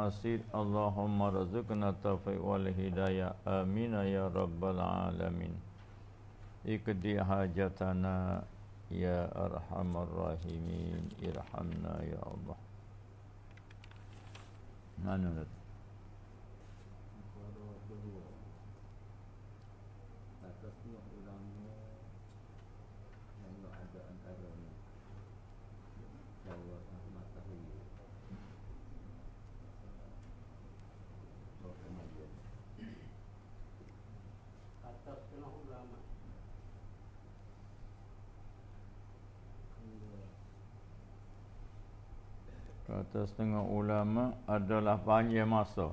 العسير اللهم رزقنا التوفيق والهداية آمين يا رب العالمين اقضي حاجتنا يا أرحم الراحمين ارحمنا يا الله ما نرد atau setengah ulama adalah panjang masa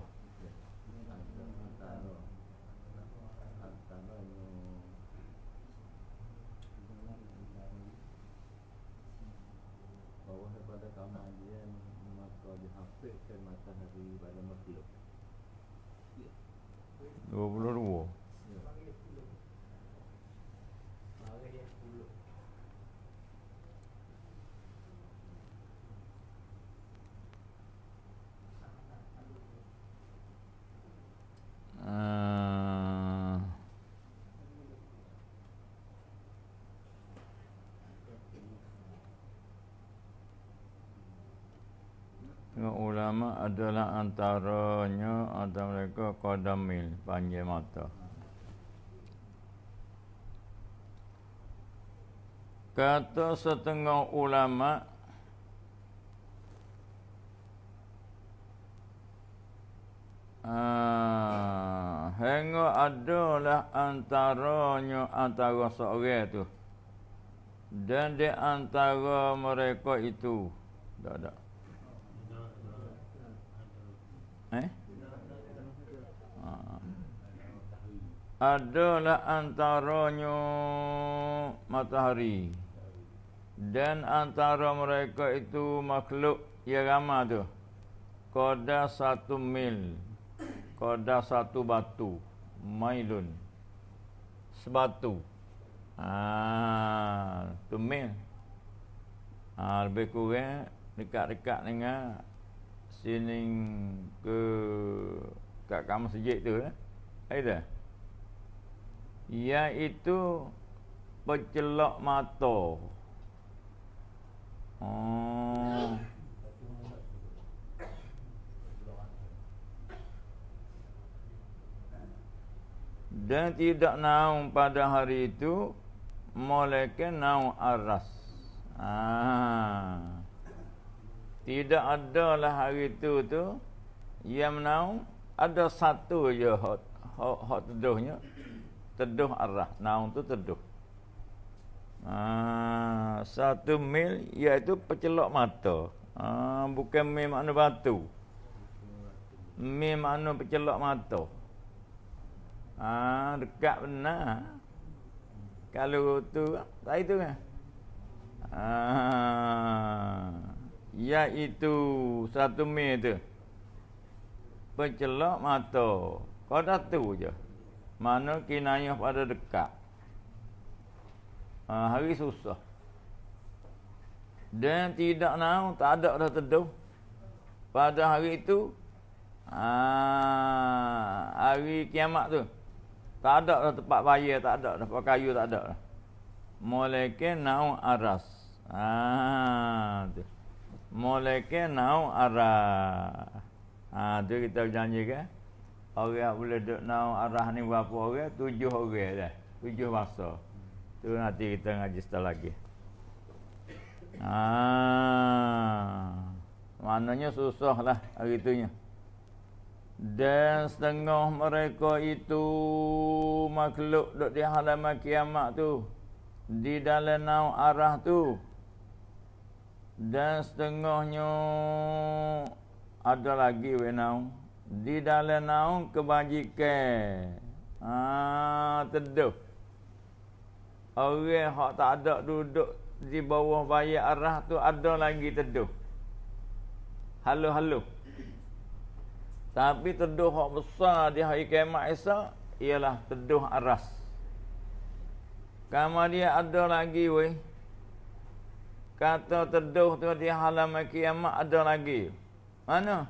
adalah antaranya antara mereka kodamil panjir mata kata setengah ulama Ah, hingga adalah antaranya antara seorang itu dan di antara mereka itu tak ada. Eh? Ha. Adalah antaranya matahari dan antara mereka itu makhluk yang ramah tu. Koda satu mil. Koda satu batu. Mailun. Sebatu. Ah, tu mil. Ah, lebih kurang dekat-dekat dengan sini ke kat kamar sejik tu eh? Ada. Iaitu pecelok mata. Oh. Dan tidak naung pada hari itu Mereka naung aras Ah. Tidak adalah hari itu tu yang menau ada satu je hot hot, hot teduhnya teduh arah naung tu teduh. Ah satu mil iaitu pecelok mata. Ah bukan mil makna batu. Mil makna pecelok mata. Ah dekat benar. Kalau tu tak itu kan. Ah iaitu satu mil tu pencelok mata kau dah tu je mana kinayah pada dekat uh, hari susah dan tidak nak tak ada dah teduh pada hari itu uh, ha, hari kiamat tu tak ada dah tempat bayar tak ada dah tempat kayu tak ada dah Mulaikin na'u aras Haa ah, Malaikat nau arah. Ha tu kita janji ke? Orang boleh duduk nau arah ni berapa orang? Tujuh orang dah. Tujuh masa. Tu nanti kita ngaji setelah lagi. Ha. susah lah agitunya. Dan setengah mereka itu makhluk duduk di halaman kiamat tu. Di dalam nau arah tu dan setengahnya ada lagi we now di dalam naung kebajikan ah teduh orang hak tak ada duduk di bawah bayar arah tu ada lagi teduh halo halo tapi teduh hak besar di hari kiamat Isa ialah teduh aras kamu dia ada lagi weh Kata teduh tu di halaman kiamat ada lagi. Mana?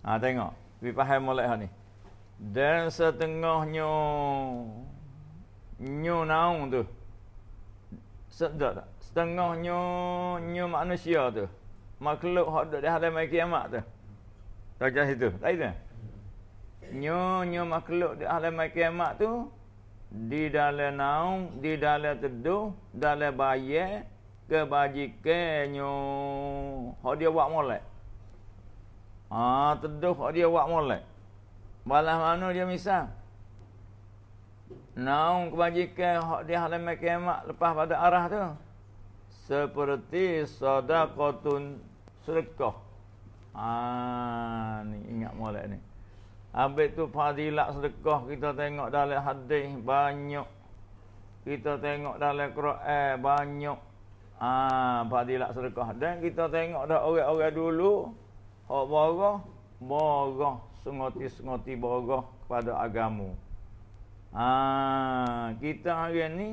Ha tengok. Pi faham molek ni. Dan setengahnya nyu naung tu. Sedak tak? Setengahnya nyu manusia tu. Makhluk hak duduk di halaman kiamat tu. Tak jadi tu. itu. Nyu nyu makhluk di halaman kiamat tu di dalam naung, di dalam teduh, dalam bayar, kebajikannya. Hak dia buat molek. Ah, teduh hak dia buat molek. Balas mana dia misal? Naung kebajikan hak dia halam kemak lepas pada arah tu. Seperti sadaqatun sedekah. Ah, ni ingat molek ni. Habis tu fadilat sedekah kita tengok dalam hadis banyak. Kita tengok dalam Quran banyak. Ah ha, fadilat sedekah dan kita tengok dah orang-orang dulu hok marah, marah sengoti-sengoti marah kepada agama. Ah ha, kita hari ni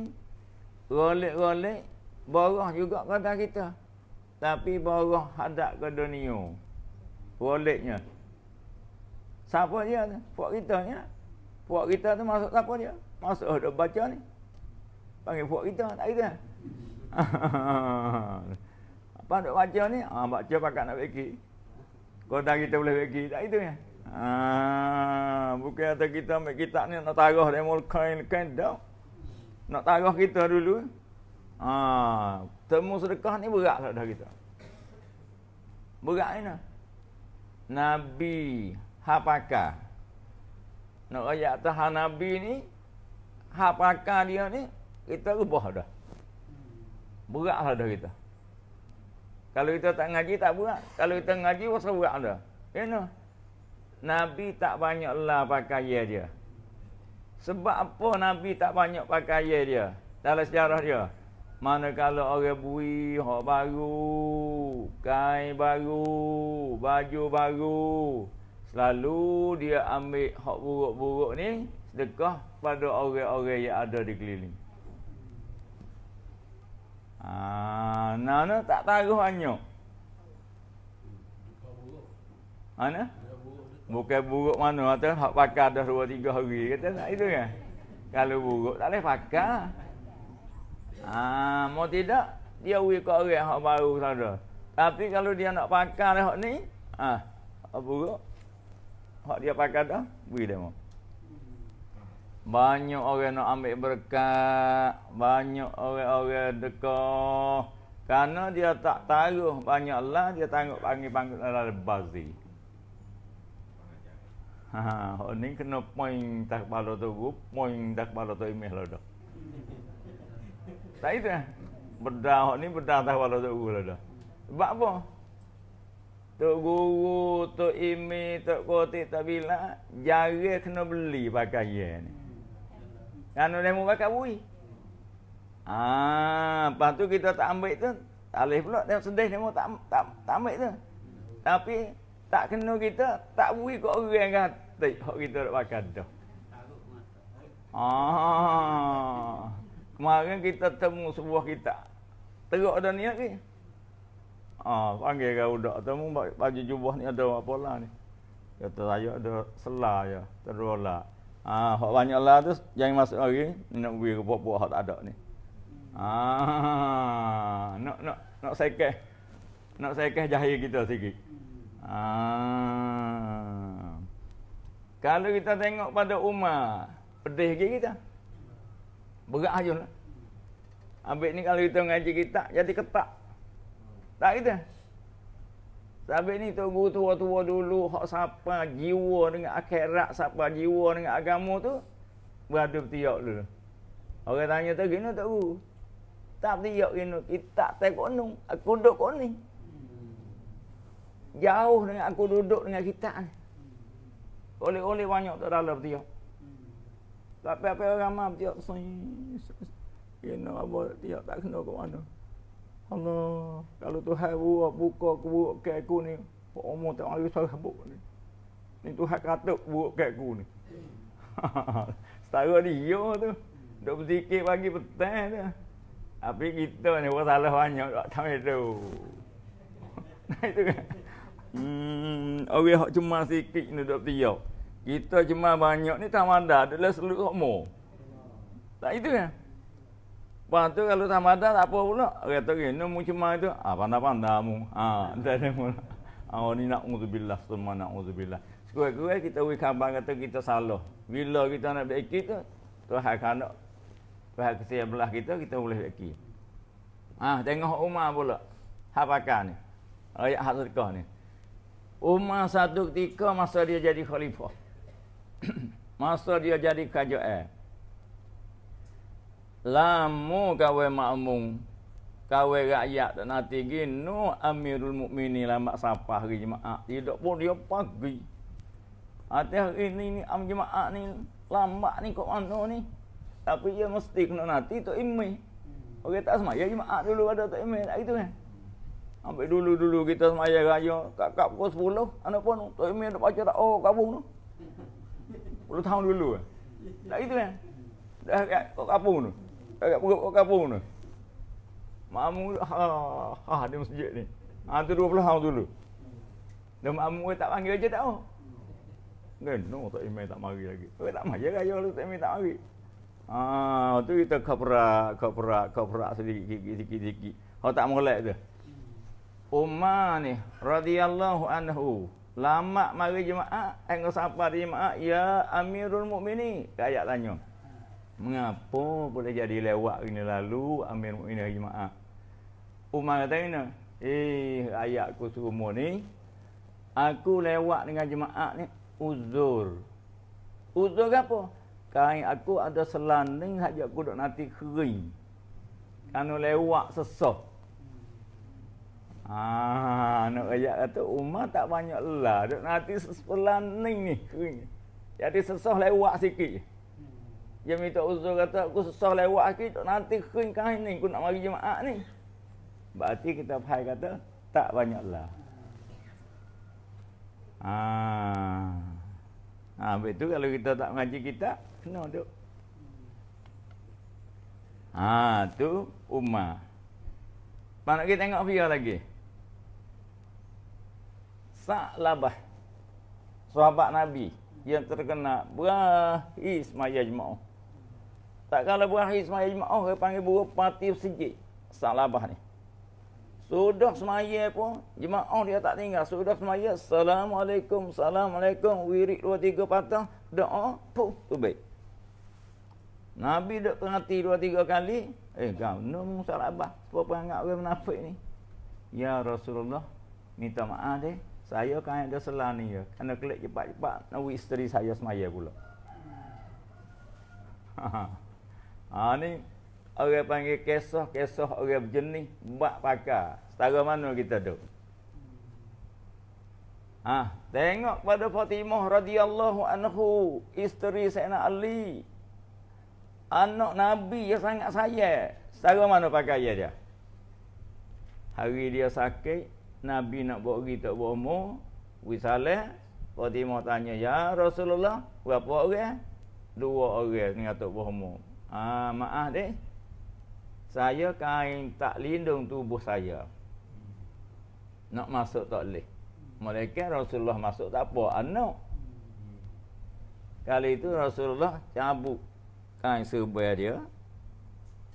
rolek-rolek marah juga kata kita. Tapi marah hadap ke dunia. Roleknya siapa dia tu? Puak kita ni. Eh? Puak kita tu masuk siapa dia? Masuk oh, dok baca ni. Panggil puak kita tak kita. Apa dok baca ni? Ah baca pakat nak beki. Kau dah kita boleh beki tak itu ya. Ah bukan atas kita ambil kita ni nak taruh demo kain kain dah. Nak taruh kita dulu. Ah temu sedekah ni beratlah dah kita. Berat ni nah. Nabi hapaka. Nak ayat tahan Nabi ni, hapaka dia ni, kita rubah dah. Berat lah dah kita. Kalau kita tak ngaji, tak buat, Kalau kita ngaji, pasal berat dah. Ya you know? Nabi tak banyak lah pakaian dia. Sebab apa Nabi tak banyak pakaian dia? Dalam sejarah dia. Mana kalau orang bui, hok baru, kain baru, baju baru. Lalu dia ambil hak buruk-buruk ni sedekah pada orang-orang yang ada di keliling. Ah, ha, nah, nah tak taruh hanya. Mana? Bukan buruk mana kata hak pakai dah 2 tiga hari kata tak itu kan. Kalau buruk tak boleh pakai. Ah, mau tidak dia uji ke orang hak baru saja. Tapi kalau dia nak pakai hak ni, ah, buruk. Hak dia pakai dah, beri demo. Banyak orang nak ambil berkat, banyak orang-orang dekat. Karena dia tak taruh banyaklah dia tanggung panggil-panggil dalam bazi. Ha, hok ni kena poin tak balo tu gup, poin tak balo tu imeh lah dah. Tak itu eh? Bedah ni bedah tak balo tu gup lah dah. Sebab apa? Tok guru, tok imi, tok koti, tok bila Jari kena beli pakai ye ni Kanu dia mau pakai bui Ah, lepas tu kita tak ambil tu Tak boleh pula, dia sedih dia mau tak, tak, tak ambil tu Tapi tak kena kita, tak bui kok orang yang kata Kok kita nak pakai tu Ah, kemarin kita temu sebuah kita Teruk dunia ni ke? Ah, panggil kau budak tu mung baju jubah ni ada apa lah ni. Kata saya ada selah ya, terolah. Ah, hak banyak lah tu jangan masuk lagi, nak bagi ke buah-buah tak ada ni. Ah, nak nak nak sekeh. Nak sekeh jahil kita sikit. Ah. Kalau kita tengok pada umat pedih gigi kita. Berat ajalah. Ambil ni kalau kita ngaji kita jadi ketak. Tak kita. tapi ni tu guru tua-tua dulu hak siapa jiwa dengan akhirat, siapa jiwa dengan agama tu beradu bertiak dulu. Orang tanya tu gini tak guru. Tak bertiak gini, kita tak tak konung, aku duduk ni. Jauh dengan aku duduk dengan kita ni. Oleh-oleh banyak tak dalam bertiak. Tapi apa orang mah bertiak sini. Gini apa bertiak tak kena ke mana. Allah, kalau Tuhan buat buka buat ke aku ni, pak umur tak mari suruh sebut ni. Ni Tuhan kata buat ke aku ni. Setara dia tu. Duk berzikir pagi petang tu. Tapi kita ni buat salah banyak tak tahu itu. Nah itu kan. Hmm, orang yang cuma sikit ni duk tiga. Kita cuma banyak ni tak mandat. Dia lah seluruh semua. Tak itu kan. Lepas tu kalau tak ada tak apa pula. Kata kena macam mana tu. Ah pandai-pandai mu. Ah tak ada mula. Ah ni nak uzubillah semua nak uzubillah. Sekurang-kurang kita wui khabar kata kita salah. Bila kita nak berikir tu. Tuhan kanak. Tuhan kesian belah kita kita boleh berikir. Ah tengok Umar pula. Hapakan ni. Ayat hak sedekah ni. Umar satu ketika masa dia jadi khalifah. masa dia jadi kajak lamu kawe makmum kawe rakyat dan nanti gino amirul mukmini lama sapah hari jemaah tidak pun dia pagi hati hari ini ni am jemaah ni lambat ni kok mana ni tapi dia mesti kena nanti tu imi orang tak semai ya jemaah dulu ada tu imi tak gitu kan sampai dulu-dulu kita semai ya raya kat kat pukul 10 anak pun tu imi ada baca tak oh kabung tu puluh tahun dulu kan? tak gitu kan dah kat kabung tu Kakak buka buka kampung tu. Mamu ha ha, ha ha dia masjid ni. Ha tu puluh tahun dulu. Dan mamu tak panggil aja tak tahu. Kan no tak email tak mari lagi. Kau tak mari raya lu tak email tak mari. Ha tu kita kapra kapra kapra sedikit sedikit sedikit. sedikit. Kau tak molek tu. Umar ni radhiyallahu anhu lama mari jemaah Enggak sampai jemaah ya amirul mukminin kayak tanya mengapa boleh jadi lewat ini lalu amir mukmin hari jumaat Umar kata ini eh ayat aku semua ni aku lewat dengan jemaah ni uzur uzur ke apa kain aku ada selanding saja aku duk nanti kering kanu lewat sesah Ah, nak ayat kata Umar tak banyak lah. Duk nanti selanding ni kering. Jadi sesah lewat sikit dia minta uzur kata aku susah lewat aku tak nanti kain kain ni aku nak mari jemaah ni. Berarti kita pahai kata tak banyaklah. Ah. Ha, habis tu kalau kita tak mengaji kita kena duk. Ah tu Umar. Mana kita tengok dia lagi? Sa' labah. Sahabat Nabi yang terkena berahis maya jemaah. Takkan lah berakhir semaya jemaah, oh, dia panggil buruk parti sejik. Salabah ni. Sudah semaya pun, jemaah oh, dia tak tinggal. Sudah semaya, Assalamualaikum, Assalamualaikum, wirik dua tiga patah, doa, oh, puh, tu baik. Nabi duk terhati dua tiga kali, eh, kau, no, salabah. Apa penganggap orang menafik ni? Ya Rasulullah, minta maaf deh. Saya kan ada selah ni ya. Kena klik cepat-cepat. Nak isteri saya semaya pula. ha, ha. Ha ni orang panggil kisah-kisah orang berjenis bak pakar. Setara mana kita duk? Ha, tengok pada Fatimah radhiyallahu anhu, isteri Sayyidina Ali. Anak Nabi yang sangat sayang. Setara mana pakai dia? Hari dia sakit, Nabi nak bawa pergi tak buat umur. Wisalah, Fatimah tanya, Ya Rasulullah, berapa orang? Dua orang dengan tak bawa umur. Ah, maaf deh. Saya kain tak lindung tubuh saya. Nak masuk tak boleh. Mereka Rasulullah masuk tak apa. Anak. Kali itu Rasulullah cabut kain sebuah dia.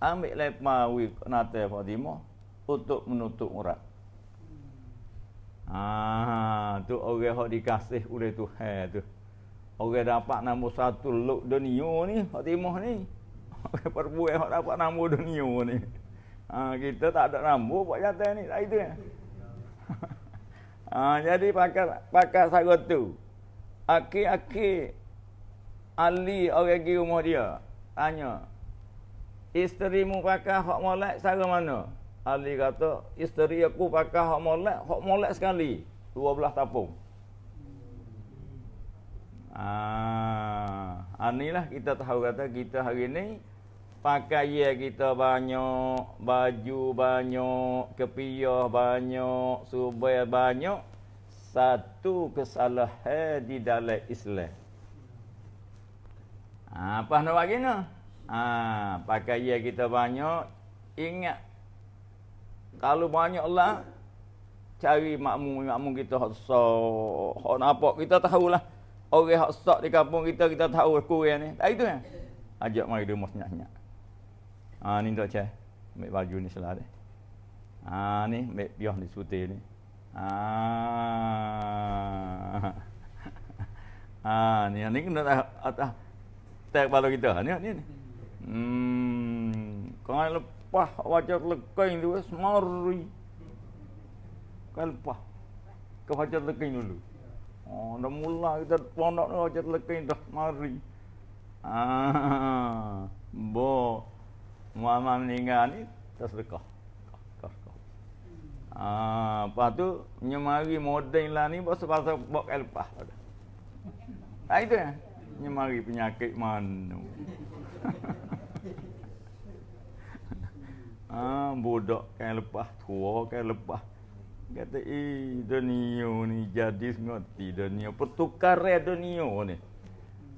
Ambil lepah wik natal Fatimah. Untuk menutup urat. Ah, tu orang yang dikasih oleh Tuhan tu. Orang dapat nombor satu luk dunia ni Fatimah ni perbuai hak dapat nama dunia ni. Ha, kita tak ada nama buat jantan ni, tak itu ya. ha, jadi pakar pakar sago tu. Aki-aki Ali orang pergi rumah dia. Tanya. Isteri mu pakai hak molek sara mana? Ali kata, isteri aku pakai hak molek, hak molek sekali. Dua belah tapung. Ah, ha, ha, anilah kita tahu kata kita hari ini pakaian kita banyak, baju banyak, kepiah banyak, subel banyak, satu kesalahan di dalam Islam. Ha, apa nak bagi ni? Ha, pakaian kita banyak, ingat. Kalau banyak lah, cari makmum, makmum kita hosok. Hok nampak, kita tahu tahulah. Orang hosok di kampung kita, kita tahu lah, kurang ni. Tak itu kan? Ajak mari dia mahu senyak-senyak. อันนี้ตัวเช่ไม่บาดยูนิสลาเลยอันนี้ไม่เบี้ยนิสุเตนี่อาอันนี้อันนี้ก็น่าอัตตาแตกบาลูกิตเหรอเนี่ยนี่อืมก็งั้นลูกป้าวจัดลูกเก่งด้วยสมารุยก็ลูกป้าก็วจัดลูกเก่งดูโอ้ดมุลลาคิดตอนนั้นวจัดลูกเก่งดูสมารุยอ่าโบ Muammar meninggal ni tersedekah. Ah, uh, tu nyemari moden lah ni bos pasal bok elpah. Ah itu ya. Nyemari penyakit mana. ah, bodoh kan lepas, tua kan lepas. Kata, i eh, dunia ni jadi sengerti dunia. Pertukar dunia ni.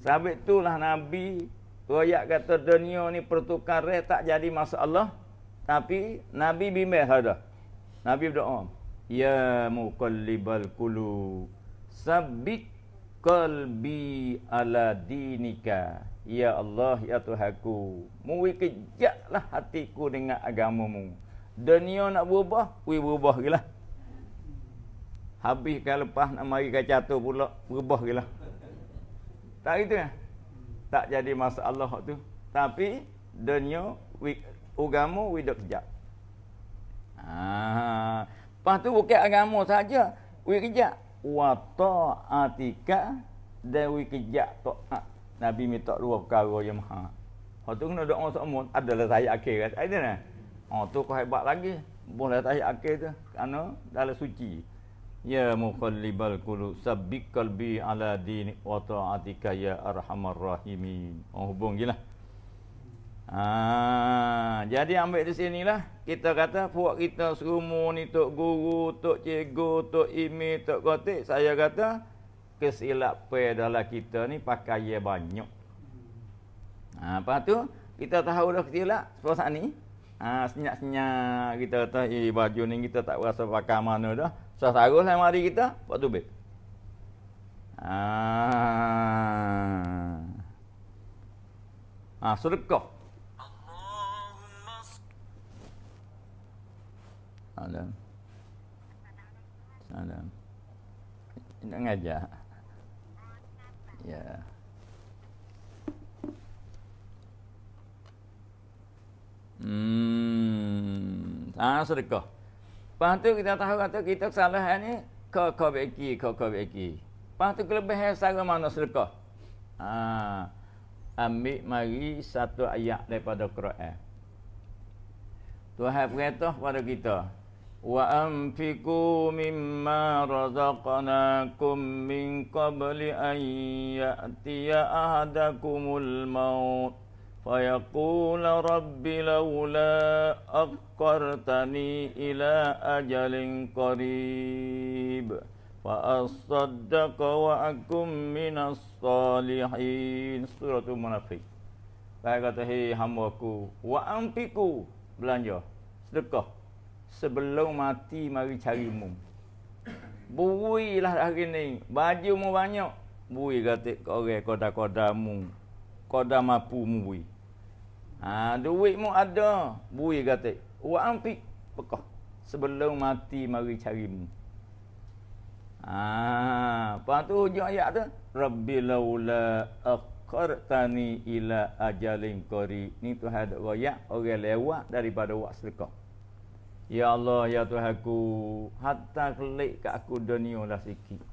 Sebab itulah Nabi Rakyat kata dunia ni pertukar tak jadi masalah. Tapi Nabi bimbang sahaja. Nabi berdoa. Ya muqallibal kulu sabbit qalbi ala dinika. Ya Allah, ya Tuhanku. Mui kejaklah hatiku dengan agamamu. Dunia nak berubah, pui berubah gila. Habis kalau lepas nak mari kacatu pula, berubah gila. Tak gitu kan? Ya? tak jadi masalah tu tapi dunia agama widok kejap ah lepas tu bukan agama saja wi kejap wa taatika dan wi kejap taat nabi minta dua perkara yang maha Hak tu kena doa semua adalah saya akhir kan. Ada nah. Oh tu kau hebat lagi. Boleh saya akhir tu. Karena dalam suci. Ya muqallibal qulub sabbik qalbi ala dini wa ta'atika ya arhamar rahimin. Oh hubung gilah. Ha, jadi ambil di sinilah kita kata puak kita serumur ni tok guru, tok cikgu, tok imi, tok kotik saya kata kesilapan adalah kita ni pakai ya banyak. Ha, apa tu? Kita tahu dah kesilap sebab saat ni. Ha, senyap-senyap kita tahu, eh baju ni kita tak rasa pakai mana dah. Susah tarus lah mari kita. Lepas tu, Bek. Ah. Ah, sedekah. Salam. Salam. Nak ngajar. Ya. Yeah. Hmm. Ah, sedekah. Lepas tu kita tahu kata kita kesalahan ni kau kau beki kau kau beki. Lepas tu kelebihan sara mana sedekah. Ha. Ambil mari satu ayat daripada Quran. Tuhan perintah pada kita. Wa anfiqu mimma razaqnakum min qabli an ya'tiya ahadakumul maut. فيقول رب لولا أقرتني إلى أجل قريب فأصدق وأكن من الصالحين سورة المنافق Baik kata, hei hamba ku, wa'am belanja, sedekah. Sebelum mati, mari cari mu. Bui lah hari ni, baju mu banyak. Bui kata, kore kodak kodamu. mu. mampu mu bui. Ha, duit mu ada. Bui kata. Uang ampik. Pekah. Sebelum mati mari cari mu. Ha, lepas tu hujung ayat tu. Rabbi laula akhartani ila ajalin kori. Ni tu hadap raya. Orang lewat daripada wak sedekah. Ya Allah, Ya Tuhan ku. Hatta kelik ke aku dunia lah sikit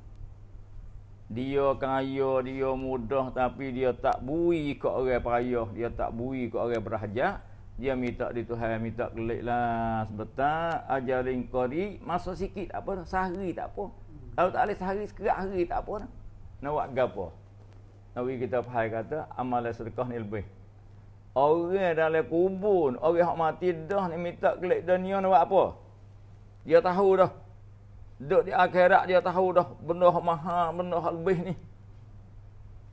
dia kaya, dia mudah tapi dia tak bui ke orang payah, dia tak bui ke orang berhajat, dia minta di Tuhan, minta kelik lah sebentar, ajarin kori, masa sikit apa, sehari tak apa. Kalau tak boleh sehari, sekerak hari tak apa. Nak buat apa? Nabi kita pahal kata, amalai sedekah ni lebih. Orang dalam kubur, orang yang mati dah ni minta kelik dunia nak buat apa? Dia tahu dah, Duduk di akhirat dia tahu dah benda maha, benda lebih ni.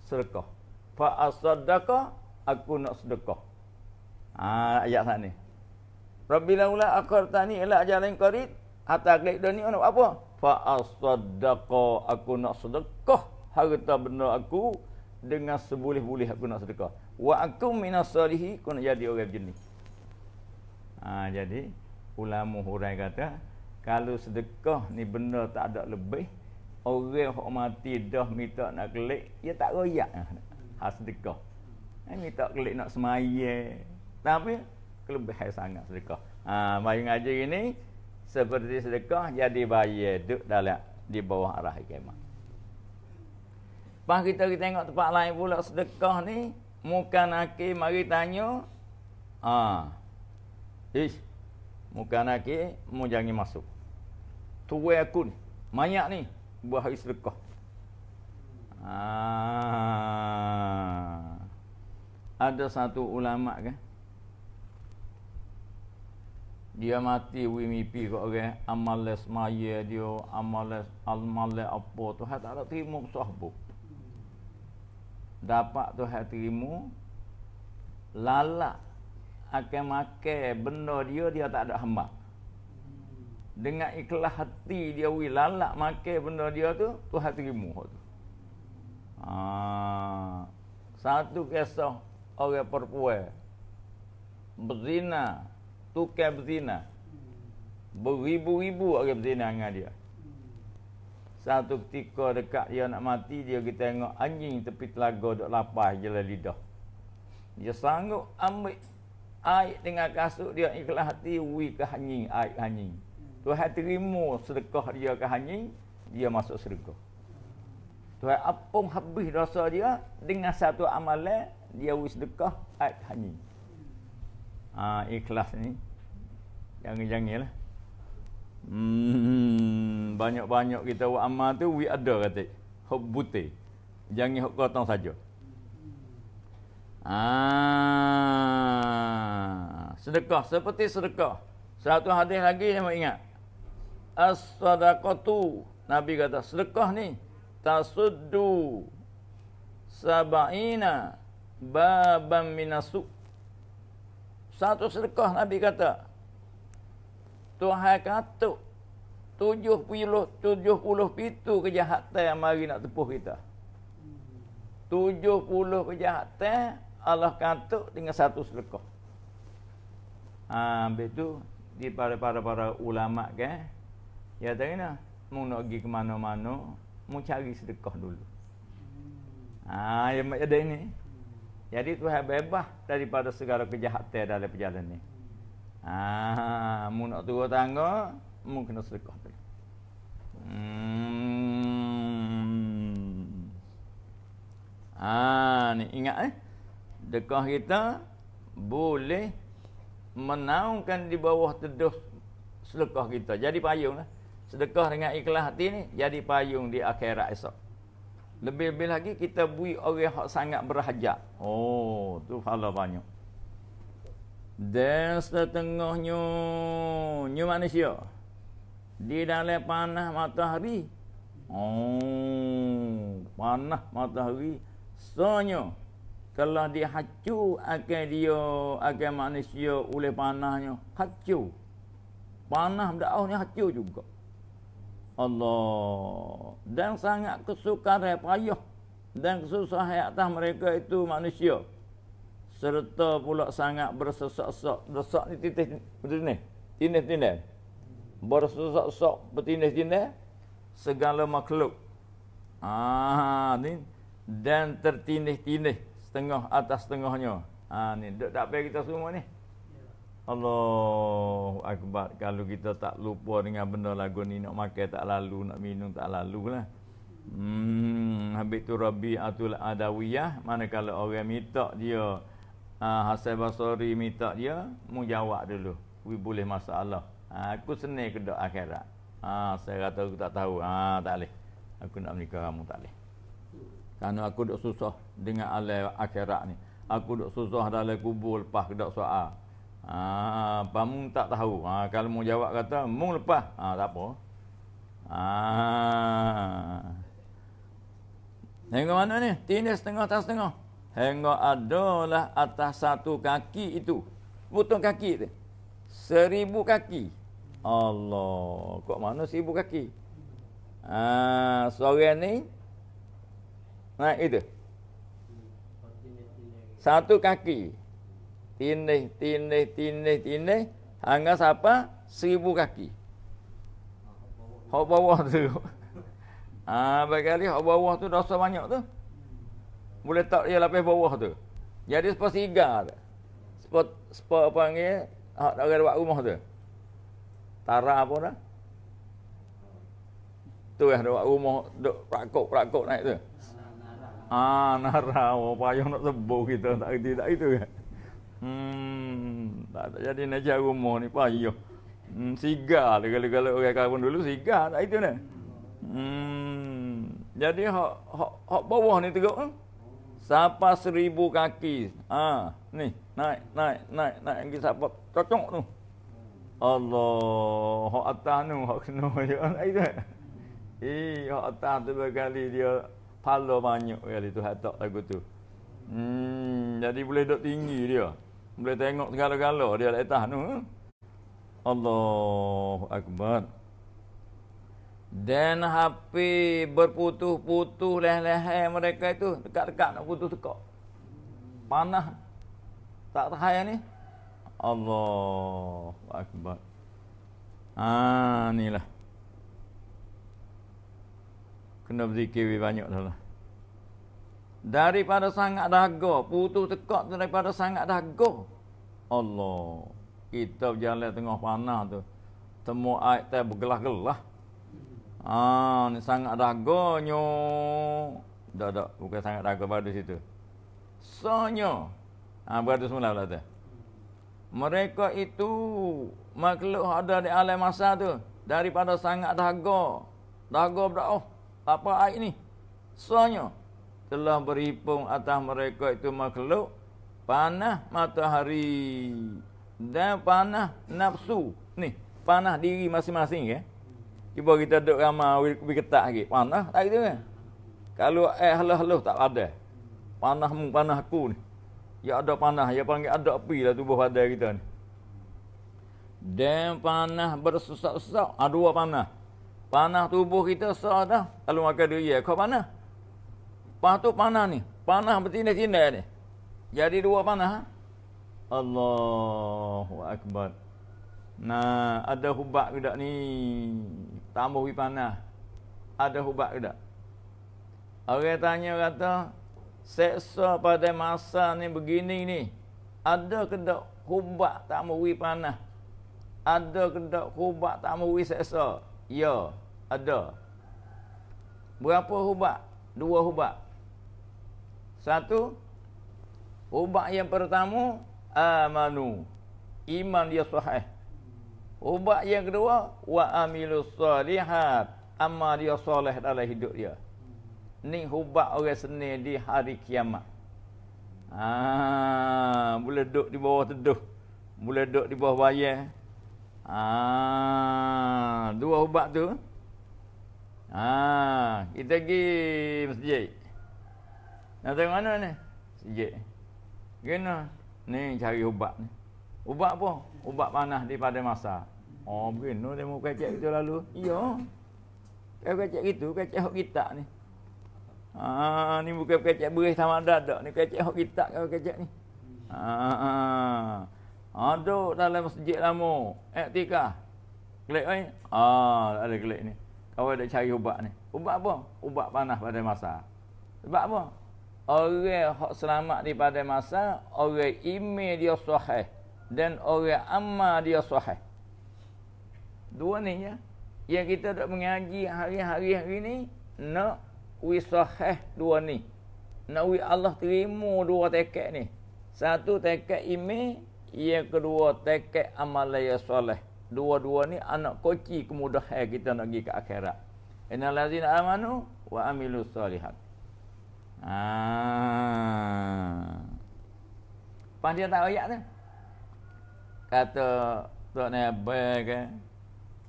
Sedekah. Fa'asadaka, aku nak sedekah. Haa, ayat sana ni. Rabbilaulah akar tani ilah jalan karit, hatta klik dunia nak apa? Fa'asadaka, aku nak sedekah. Harta benda aku, dengan sebulih-bulih aku nak sedekah. Wa aku minasarihi aku nak jadi orang jenis. Haa, jadi, ulama hurai kata, kalau sedekah ni benda tak ada lebih orang hok mati dah minta nak kelik dia tak royak ha sedekah eh, minta kelik nak semaya tapi kelebihan sangat sedekah ha mari ngaji ini seperti sedekah jadi ya, bayar duk dalam di bawah arah kemah Pas kita, kita tengok tempat lain pula sedekah ni muka naki mari tanya ah ha. ish muka naki mu jangan masuk Tuwai akun Mayak ni Buah hari sedekah Ah, Ada satu ulama kan? dia mati we mimpi kok orang okay? amales maya dia amal almale apa tu hat ada timu sahbu dapat tu hat timu lalak akan makan benda dia dia tak ada hamba dengan ikhlas hati dia wi lalak makan benda dia tu Tuhan terima hak tu. Ha. Satu kisah orang perempuan berzina, tu tukar berzina. Beribu-ribu orang berzina dengan dia. Satu ketika dekat dia nak mati dia kita tengok anjing tepi telaga dok lapar je la lidah. Dia sanggup ambil air dengan kasut dia ikhlas hati wi ke anjing, air anjing. Tuhan terima sedekah dia ke hanyi, dia masuk syurga. Tuhan apung habis dosa dia dengan satu amalan dia wis sedekah ad hanyi. Ha, ikhlas ni. Jangan-janganlah. Hmm, banyak-banyak kita buat amal tu we ada kata. Hok bute. Jangan hok kotong saja. Ah, sedekah seperti sedekah. Satu hadis lagi yang ingat as-sadaqatu Nabi kata sedekah ni tasuddu sabaina baban minasu satu sedekah Nabi kata Tuhan kata tujuh puluh tujuh puluh pintu kejahatan yang mari nak tepuh kita tujuh puluh kejahatan Allah kata dengan satu sedekah ha, habis tu di para-para ulama' kan Ya tak kena. Mu nak pergi ke mana-mana, mu cari sedekah dulu. Ah, ha, yang macam ini. Jadi Tuhan bebas daripada segala kejahatan dalam perjalanan ini. Ha, ah, mu nak turun tangga, mu kena sedekah dulu. Hmm. Ah, ni ingat eh. Dekah kita boleh menaungkan di bawah teduh selekah kita. Jadi payung lah sedekah dengan ikhlas hati ni jadi payung di akhirat esok. Lebih-lebih lagi kita bui orang yang sangat berhajat. Oh, tu pahala banyak. Dan setengahnya nyu manusia di dalam panah matahari. Oh, panah matahari sonyo kalau dihacu akan dia akan manusia oleh panahnya hacu. Panah dakau ni hacu juga. Allah dan sangat hayat payah dan kesusahan atas mereka itu manusia serta pula sangat bersesak-sesak desak ni titik betul ni, tindih-tindih bersesak-sesak bertindih-tindih segala makhluk ah ni dan tertindih-tindih setengah atas setengahnya ah ni dak pay kita semua ni Allahu Akbar Kalau kita tak lupa dengan benda lagu ni Nak makan tak lalu, nak minum tak lalu lah Hmm, habis tu Rabi Atul Adawiyah kalau orang minta dia uh, ah, Hasil Basari minta dia Mu jawab dulu We boleh masalah ha, Aku senang ke dok akhirat ha, Saya kata aku tak tahu ha, Tak boleh Aku nak menikah kamu tak boleh Karena aku dok susah Dengan alai akhirat ni Aku dok susah dalam kubur Lepas dok soal apa ha, mung tak tahu. Ha, kalau mau jawab kata mung lepas. Ha, tak apa. Ha. Tengok mana ni? Tindih setengah atas setengah. Hingga adalah atas satu kaki itu. Butuh kaki tu. Seribu kaki. Allah. Kok mana seribu kaki? Ha, soalnya ni. Nah, itu. Satu kaki tindih, tindih, tindih, tindih hingga siapa? seribu kaki hok bawah tu ah ha, bagi kali hok bawah tu dosa banyak tu boleh tak dia lapis bawah tu jadi sepas tiga tu sepas, sepas apa panggil hok tak ada buat rumah tu tara apa dah tu yang ada buat rumah duk rakuk-rakuk naik tu Ah, nara, oh, payah nak sebut kita tak kerti tak itu kan. Hmm, tak jadi nak cari rumah ni, Pak. Ya. Hmm, sigar. Lekal-lekal lah orang karun dulu, sigar. Lah. Tak itu ni. Hmm, jadi, hak, hak, hak bawah ni teruk. Hmm? Sapa seribu kaki. Ha, ni. Naik, naik, naik, naik. Yang kita sapa cocok tu. Allah. Hak atas ni, hak kena. Ya. Tak itu ni. Eh, hak atas tu berkali dia palo banyak kali tu. Hak tak lagu tu. Hmm, jadi boleh duduk tinggi dia. Boleh tengok segala-gala dia di atas tu. Eh? Allahu Akbar. Dan hape berputuh-putuh leh leher mereka itu. Dekat-dekat nak putus tekak. Panah. Tak terhaya ni. Allah Akbar. Haa, ah, inilah. Kena berzikir lebih banyak dah lah daripada sangat dahaga putus tekak tu daripada sangat dahaga Allah kita berjalan tengah panah tu temu air tak bergelah-gelah ah ni sangat dahaga nyo dak dak bukan sangat dahaga pada situ sonyo ah ha, berada semula pula tu mereka itu makhluk ada di alam masa tu daripada sangat dahaga dahaga berdak oh apa air ni sonyo telah berhipung, atas mereka itu makhluk panah matahari dan panah nafsu ni panah diri masing-masing ya cuba kita duduk ramai lebih ketat lagi panah tak gitu kan kalau eh lah lah tak ada panah mu panah aku ni ya ada panah ya panggil ada api lah tubuh pada kita ni dan panah bersusak-susak ada ah, dua panah panah tubuh kita sah dah kalau makan diri ya. kau panah Lepas tu panah ni. Panah bertindak-tindak ni. Jadi dua panah. Ha? Allahu Akbar. Nah, ada hubak ke tak ni? Tambah pergi panah. Ada hubak ke tak? Orang tanya kata, seksa pada masa ni begini ni, ada ke tak hubak tak mahu pergi panah? Ada ke tak hubak tak mahu pergi seksa? Ya, ada. Berapa hubak? Dua hubak. Satu ubat yang pertama amanu. Iman dia sahih. Ubat yang kedua wa amilu salihat. Amal dia soleh dalam hidup dia. Ni ubat orang seni di hari kiamat. Ah, ha, boleh duduk di bawah teduh. Boleh duduk di bawah bayar. Ah, ha, dua ubat tu. Ah, kita pergi masjid. Nak tengok mana ni? Sejik. Kena. Ni cari ubat ni. Ubat apa? Ubat panah di pada masa. Oh, begini dia mau kecek kita lalu. Ya. Kalau kecek gitu, kecek hok kita ni. Ah, ni bukan kecek beris sama dadak. Ni kecek hok kita kalau kecek ni. Ah, ah. Aduh dalam masjid lama. Eh, tika. Klik ni. Ah, ada klik ni. Kau ada cari ubat ni. Ubat apa? Ubat panah pada masa. Sebab apa? orang hak selamat daripada masa orang iman dia sahih dan orang amal dia sahih dua ni ya yang kita dok mengaji hari-hari hari ni nak wi sahih dua ni nak wi Allah terima dua tekad ni satu tekad iman yang kedua tekad amal yang soleh dua-dua ni anak koci kemudahan kita nak pergi ke akhirat innal ladzina amanu wa amilus solihati Ah. Pan dia tak ayat tu. Kata tok ni ke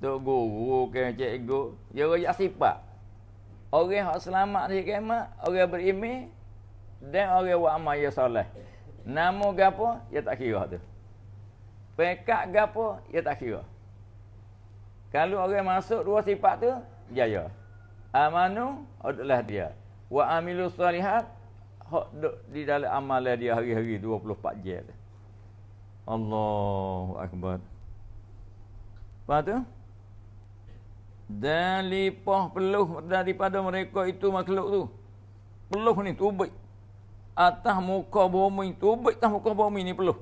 tok guru ke cikgu, dia royak sifat. Orang hak selamat di kiamat, orang beriman dan orang buat amal yang soleh. Nama gapo dia tak kira tu. Pekak gapo dia tak kira. Kalau orang masuk dua sifat tu, jaya. Amanu adalah dia wa amilu salihat di dalam amalan dia hari-hari 24 jam Allahu akbar Lepas tu dan lipah peluh daripada mereka itu makhluk tu peluh ni tubik atas muka bumi tubik atas muka bumi ni peluh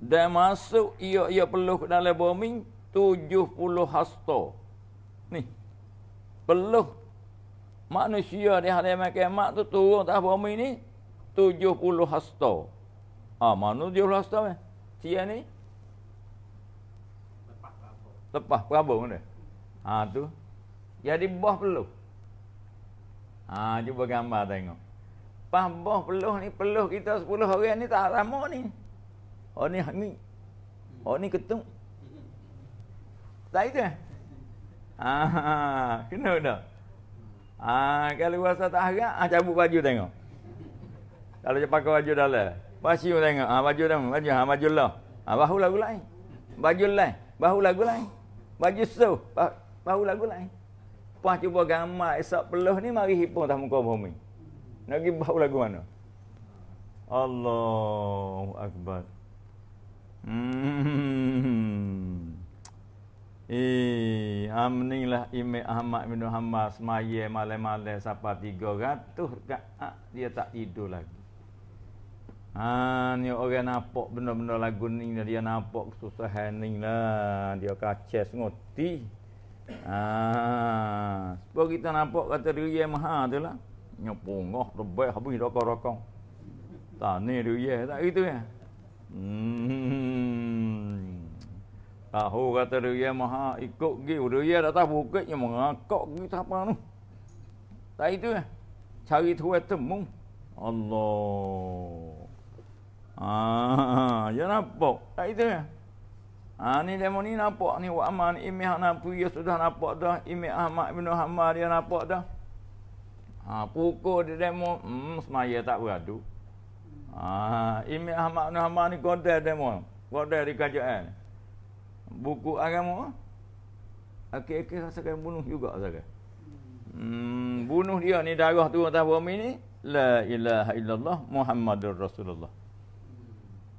dan masuk ia ia peluh dalam bumi 70 hasta ni peluh manusia di hari kiamat tu turun atas bumi ni 70 hasta. Ah, mana 70 hasta ni? Tia ni? Lepas berapa? Lepas berapa mana? Ah tu. Jadi bah peluh. Ha, cuba gambar tengok. Pas bah peluh ni, peluh kita 10 orang ni tak ramah ni. Oh ni, ni. Oh ni ketuk. Tak itu kan? kena dah. Ha, kalau rasa tak harap, ha, cabut baju tengok. Kalau dia pakai baju dalam. Pasti pun tengok. Ha, baju dalam. Baju. Ha, baju lah. Ha, bahu lagu lain. Baju lain. Bahu lagu lain. Baju so. Bahu lagu lain. Puan cuba gamak, esok peluh ni, mari hipung tak muka bumi. Nak pergi bahu lagu mana? Allahu Akbar. Hmm. Eh, amninglah ah, Imam Ahmad bin Hamas semaya male male sampai 300 gak ah, dia tak ido lagi. Ha, ni orang nampak benda-benda lagu ni dia nampak kesusahan ni lah. Dia kacau ngoti. Ha, sebab kita nampak kata diri yang maha tu lah. Nyepungah, rebah, habis rokok-rokok. Tak ni diri yang tak gitu ya. Hmm. Tahu kata Ruyah Maha ikut pergi. Ruyah dah tahu ke yang mengakak ke apa tu. Tak itu ya. Cari tu yang temu. Allah. Ah, ya nampak. Tak itu ya. Ha, ni demo ni nampak ni wa aman imi hana puya sudah nampak dah imi ahmad bin hamar dia nampak dah ha pukul dia demo hmm semaya tak beradu ha ah, imi ahmad bin hamar ni godel demo godel di kajian buku agama akhir okay rasa akan bunuh juga saya. Hmm, bunuh dia ni darah turun atas bumi ni la ilaha illallah muhammadur rasulullah.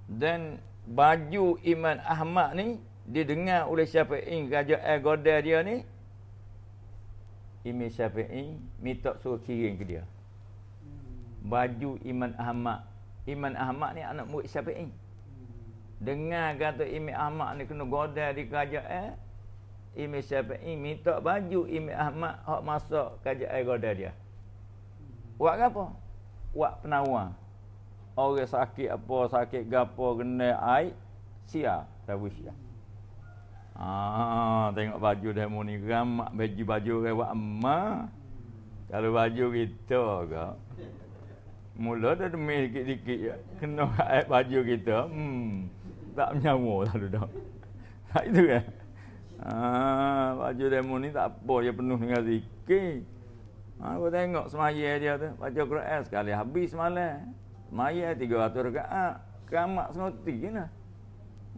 Dan baju iman Ahmad ni didengar oleh siapa Syafi'i raja Agoda dia ni Imam Syafi'i minta suruh kirim ke dia. Baju iman Ahmad. Iman Ahmad ni anak murid ing. Dengar kata Imi Ahmad ni kena goda di kerajaan. Eh? Imi Syafi'i tak baju Imi Ahmad hak masuk kerajaan goda dia. Buat apa? Buat penawar. Orang sakit apa, sakit gapo kena air, sia, tahu sia. Ah, tengok baju demo ni gamak baju baju ke buat ama. Kalau baju kita ke. Mula dah demi sikit-sikit ya. kena air baju kita. Hmm tak menyawa lah duduk. Tak itu kan? Ah, baju demo ni tak apa dia penuh dengan zikir. Ah, aku tengok semaya dia tu, baca Quran sekali habis semalam. Semaya 300 rakaat, ah, kamak sengoti kena.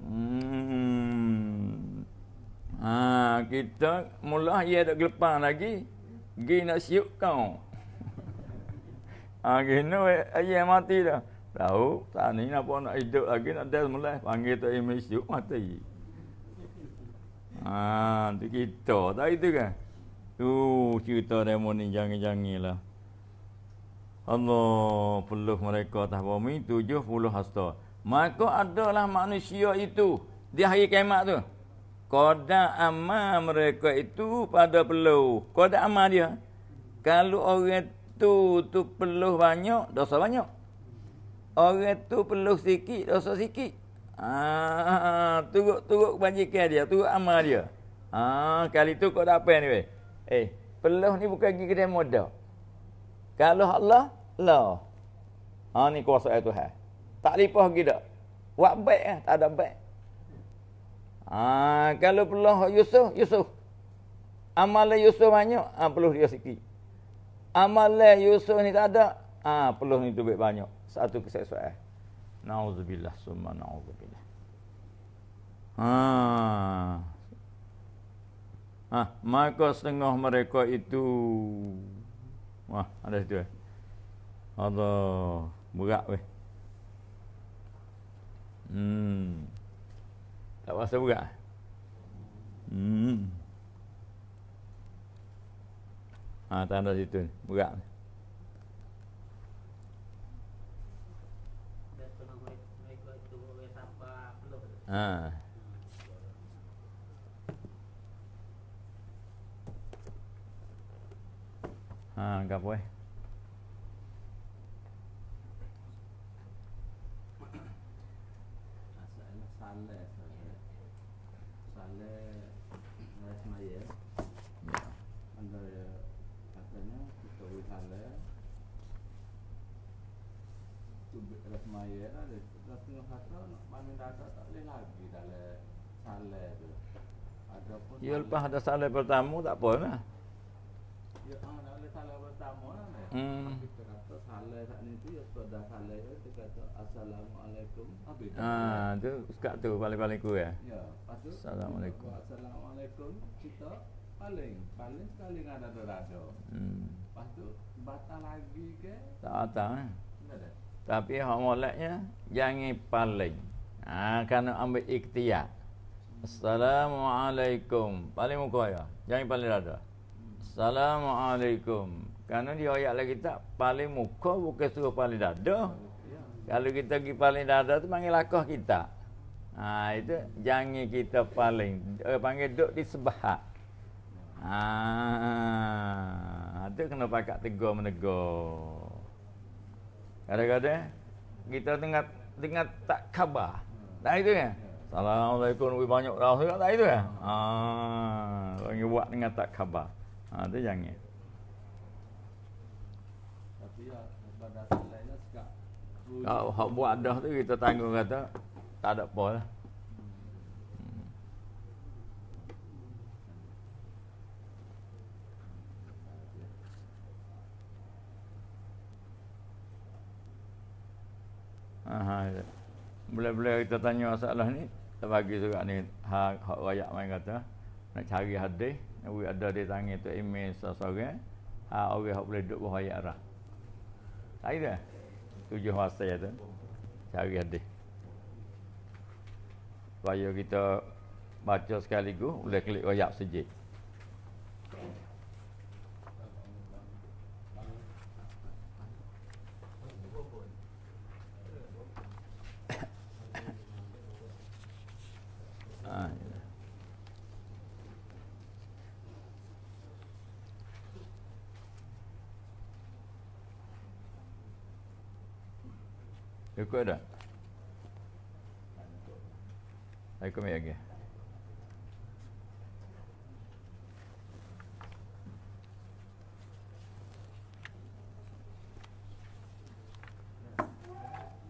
Hmm. Ah, kita mula dia ya tak gelepang lagi. Gi nak siuk kau. ah, gini ayah mati dah. Tahu, tak nak apa nak hidup lagi nak dia mulai panggil tu imej hidup mati. Ah, tu kita, tak itu kan? Tu cerita demo ni jangan-jangan lah. Allah puluh mereka tak bumi tujuh puluh hasta. Maka adalah manusia itu di hari kiamat tu. Koda amal mereka itu pada peluh. Koda amal dia. Kalau orang tu tu peluh banyak, dosa banyak orang tu peluh sikit, dosa sikit. Ah, ha, turut-turut kebajikan dia, turut amal dia. Ah, kali tu kau tak apa ni weh. Eh, peluh ni bukan pergi kedai modal. Kalau Allah, lah. Ah, ni kuasa Tuhan. Tak lipah gitu. dak. Buat baik ah, tak ada baik. Ah, kalau peluh Yusuf, Yusuf. Amalan Yusuf banyak, ah peluh dia sikit. Amalan Yusuf ni tak ada, ah peluh ni tu banyak satu keseksuaan. Nauzubillah summa nauzubillah. Ha. Ha, maka setengah mereka itu wah ada situ eh. Allah berat weh. Hmm. Tak rasa berat. Eh? Hmm. Ha, tanda situ ni, berat ni. Ha. Ha, enggak boleh. Ya lepas ada salah pertama tak apa lah. Ya ah ada pertama lah. Hmm. Kita tu ya, sudah salah kita ya, kata assalamualaikum. Ah, ah tu tu paling-paling ku ya. assalamualaikum. Assalamualaikum kita paling paling sekali ada terado. Hmm. Pastu batal lagi ke? Tak ada. Eh. Tapi hak moleknya jangan paling. Ah ha, kan ambil ikhtiar. Assalamualaikum. Paling muka ya. Jangan paling rada. Assalamualaikum. Kerana dia ayat lagi tak, paling muka bukan suruh paling dada. Kalau kita pergi paling dada tu panggil lakah kita. Ha, itu jangan kita paling. Eh, panggil duduk di sebah. Ha, itu kena pakat tegur menegur. Kadang-kadang kita tengah, tengah tak khabar. Tak itu kan? Ya? Assalamualaikum lebih banyak dah juga tak itu ya. Ah, orang buat dengan tak khabar. Ha tu jangan. Ah, lah Kalau hak buat dah tu kita tanggung kata tak ada apa lah. Hmm. Aha, ya. boleh-boleh kita tanya masalah ni saya bagi surat ni ha, Hak rakyat main kata Nak cari hadis Nabi ada di tangan tu email sesuatu ha, Orang yang boleh duduk berhayat lah Tak ada Tujuh masa tu Cari hadis Supaya kita baca sekaligus Boleh klik rakyat sejik Ya, ikut tak? Saya kembali lagi.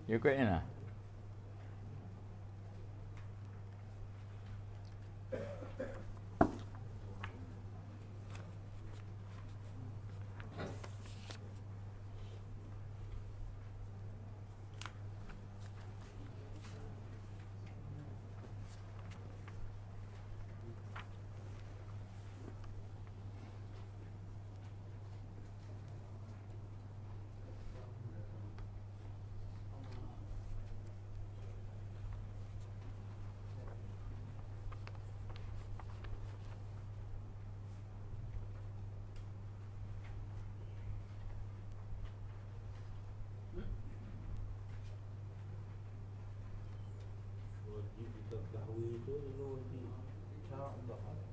You're quitting now.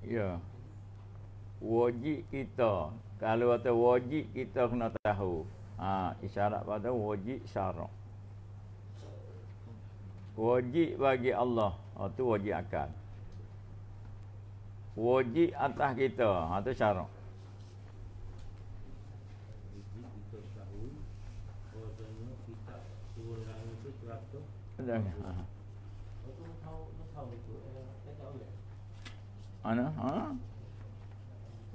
Ya. Wajib kita. Kalau kata wajib kita kena tahu. Ha, isyarat pada wajib syarak. Wajib bagi Allah. Itu ha, wajib akal. Wajib atas kita. Itu ha, syarak. Wajib kita Ana, ha?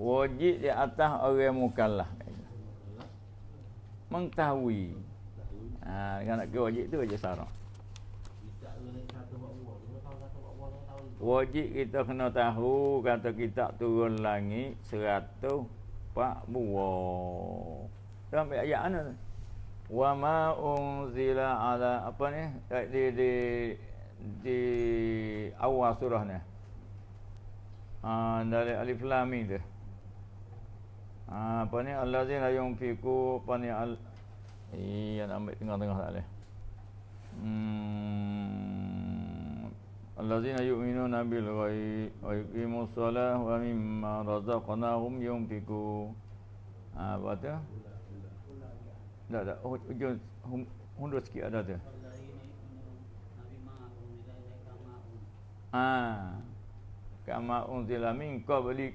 Wajib di atas orang mukallaf. Mengetahui. Ha, dengan nak kira wajib tu aja sarah. Wajib kita kena tahu kata kita turun langit seratus pak buah. Sampai ayat mana tu? Wa ma unzila ala apa ni? Di di di, di awal surah ni uh, dari alif lam ni tu. Ah, apa ni allazi la yunfiku apa ni al Iya nak ambil tengah-tengah tak boleh. Hmm. Allazina yu'minuna bil ghaib wa yuqimus salah wa mimma razaqnahum yunfiku. Ah apa tu? Tak tak oh, hujung hundur sikit ada tu. Ah kama unzila min qablik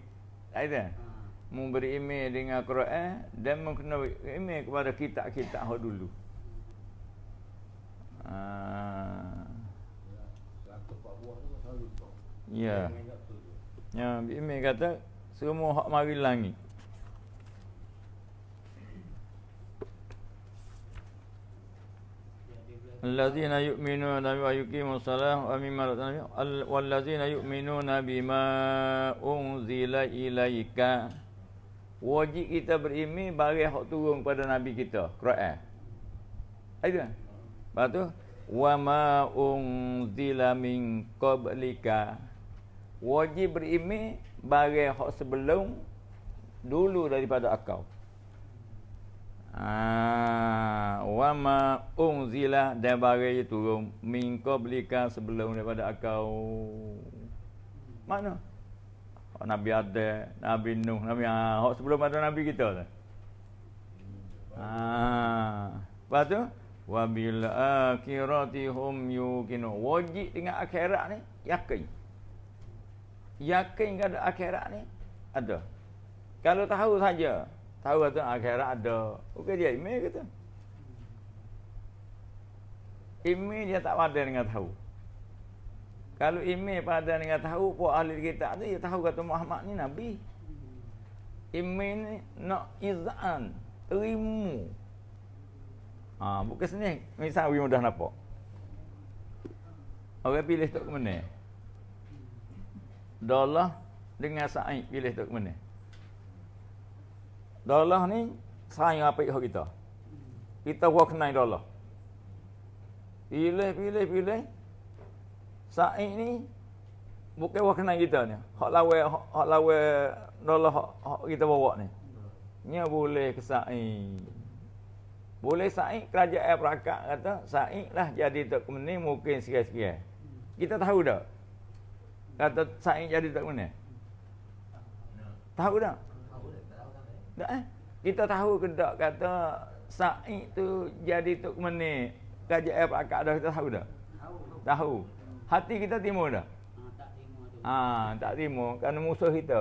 aidan ha. memberi email dengan Quran dan mengkena email kepada kitab-kitab hak dulu. Ha. Ya. Ya, email kata semua hak mari langit. الذين يؤمنون ويقيموا الصلاة ومما والذين يؤمنون بما أنزل إليك wajib kita berimi bagi hak turun pada nabi kita Quran itu kan? lepas tu wa ma unzila min qablika wajib berimi bagi hak sebelum dulu daripada akal. Ah, wama unzila dan bagai itu turun min qablika sebelum daripada engkau. Mana? Oh, Nabi ada, Nabi Nuh, Nabi ah, sebelum ada Nabi kita tu. Ah, lepas tu Wa bil akhirati hum yukinu Wajib dengan akhirat ni Yakin Yakin ada akhirat ni Ada Kalau tahu saja tahu kata ah, akhirat ada. Okey dia imej kata. Imej dia tak pada dengan tahu. Kalau imej pada dengan tahu, puak ahli kita tu dia tahu kata Muhammad ni Nabi. Imej ni nak izan, Ah, Ha, bukan sini. Misal, kita mudah nampak. Orang pilih tu mana? Dolah dengan Sa'id pilih tu ke mana? Dolah ni sayang apa ikhok kita. Kita buat kenai dolah. Pilih, pilih, pilih. Sa'i ni bukan buat kenai kita ni. Hak lawa, hak lawa dolah hak kita bawa ni. Ni boleh ke sa'i. Boleh sa'i kerajaan perakak kata sa'i lah jadi tak kemeni mungkin sekian-sekian. Kita tahu tak? Kata sa'i jadi tak kemeni. Tahu tak? Tak eh? Kita tahu ke tak kata Sa'id tu jadi tok mene. Kaji air pak dah kita tahu dah. Tahu. Hati kita timur dah. Ha, tak timur tu. Ha, tak timur kerana musuh kita.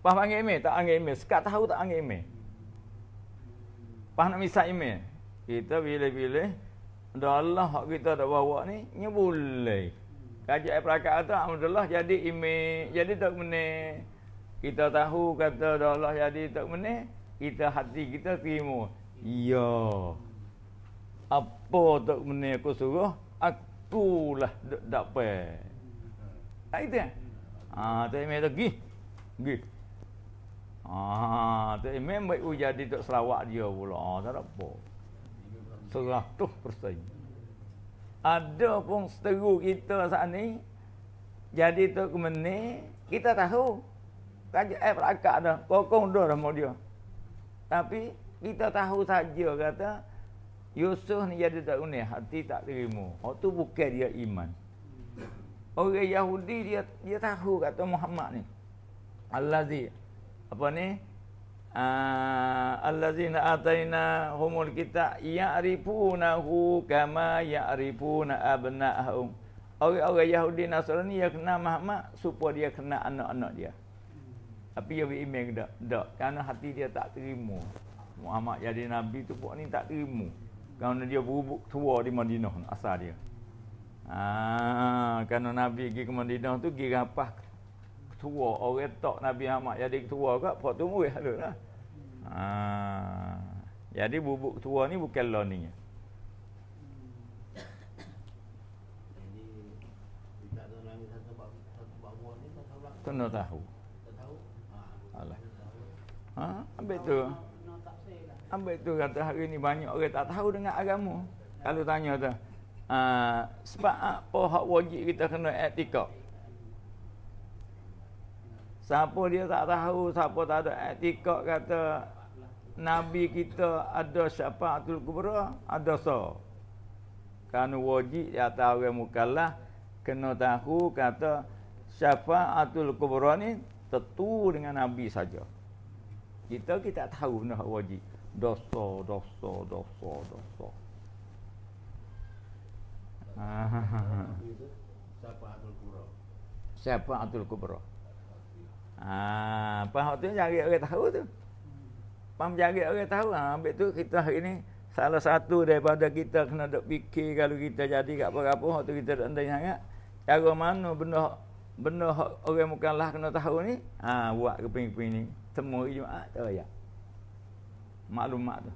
Pas panggil email, tak panggil email. Sekat tahu tak panggil email. Pas nak misal email. Kita pilih-pilih. Dah Allah hak kita dah bawa ni, ni boleh. Kajian perakaan tu, Alhamdulillah jadi email. Jadi tak menik kita tahu kata Allah jadi tak menih kita hati kita terima ya apa tak menih aku suruh akulah tak dapat tak itu kan? ha tak imam tu gih gih ha, tak imam baik jadi tak selawat dia pula ha, tak apa seratus persen ada pun seteru kita saat ni jadi tak menih kita tahu Kajak air perakak dah. Kokong dah sama dia. Tapi kita tahu saja kata Yusuf ni jadi tak unik. Hati tak terima. Oh tu bukan dia iman. Orang Yahudi dia dia tahu kata Muhammad ni. Allah Allazi apa ni? Ah, Allazina atayna humul kita ya'rifunahu kama ya'rifuna abna'ahum. Orang-orang Yahudi Nasrani yang kenal Muhammad supaya dia kenal anak -anak dia tapi dia beriman ke tak? Tak. Kerana hati dia tak terima. Muhammad jadi Nabi tu pun ni tak terima. Kerana dia berubuk tua di Madinah asal dia. Ah, kerana Nabi pergi ke Madinah tu pergi rapah ketua orang tak Nabi Muhammad jadi ketua ke apa tu murid tu lah. Ah, jadi bubuk tua ni bukan lah ni. Kena tahu. Ha, ambil tu. Ambil tu kata hari ni banyak orang tak tahu dengan agama. Kalau tanya tu. Ha, sebab apa ha, oh, hak wajib kita kena etika? Siapa dia tak tahu, siapa tak ada etika kata Nabi kita ada siapa? syafa'atul kubra, ada so. Kerana wajib dia tahu orang mukallah kena tahu kata syafa'atul kubra ni tentu dengan Nabi saja. Kita kita tak tahu nak wajib. Dosa, dosa, dosa, dosa. Siapa ah. Atul Kubro? Siapa Atul Kubro? Ah, apa waktu jari orang tahu tu? Pam jari orang tahu. Ah, ambil tu kita hari ni salah satu daripada kita kena dok fikir kalau kita jadi gak apa-apa waktu kita dak ndai sangat. Cara mana benda benda orang bukanlah kena tahu ni? Ah, buat keping-keping ni. Semua hari Jumaat tak oh, payah. Maklumat tu.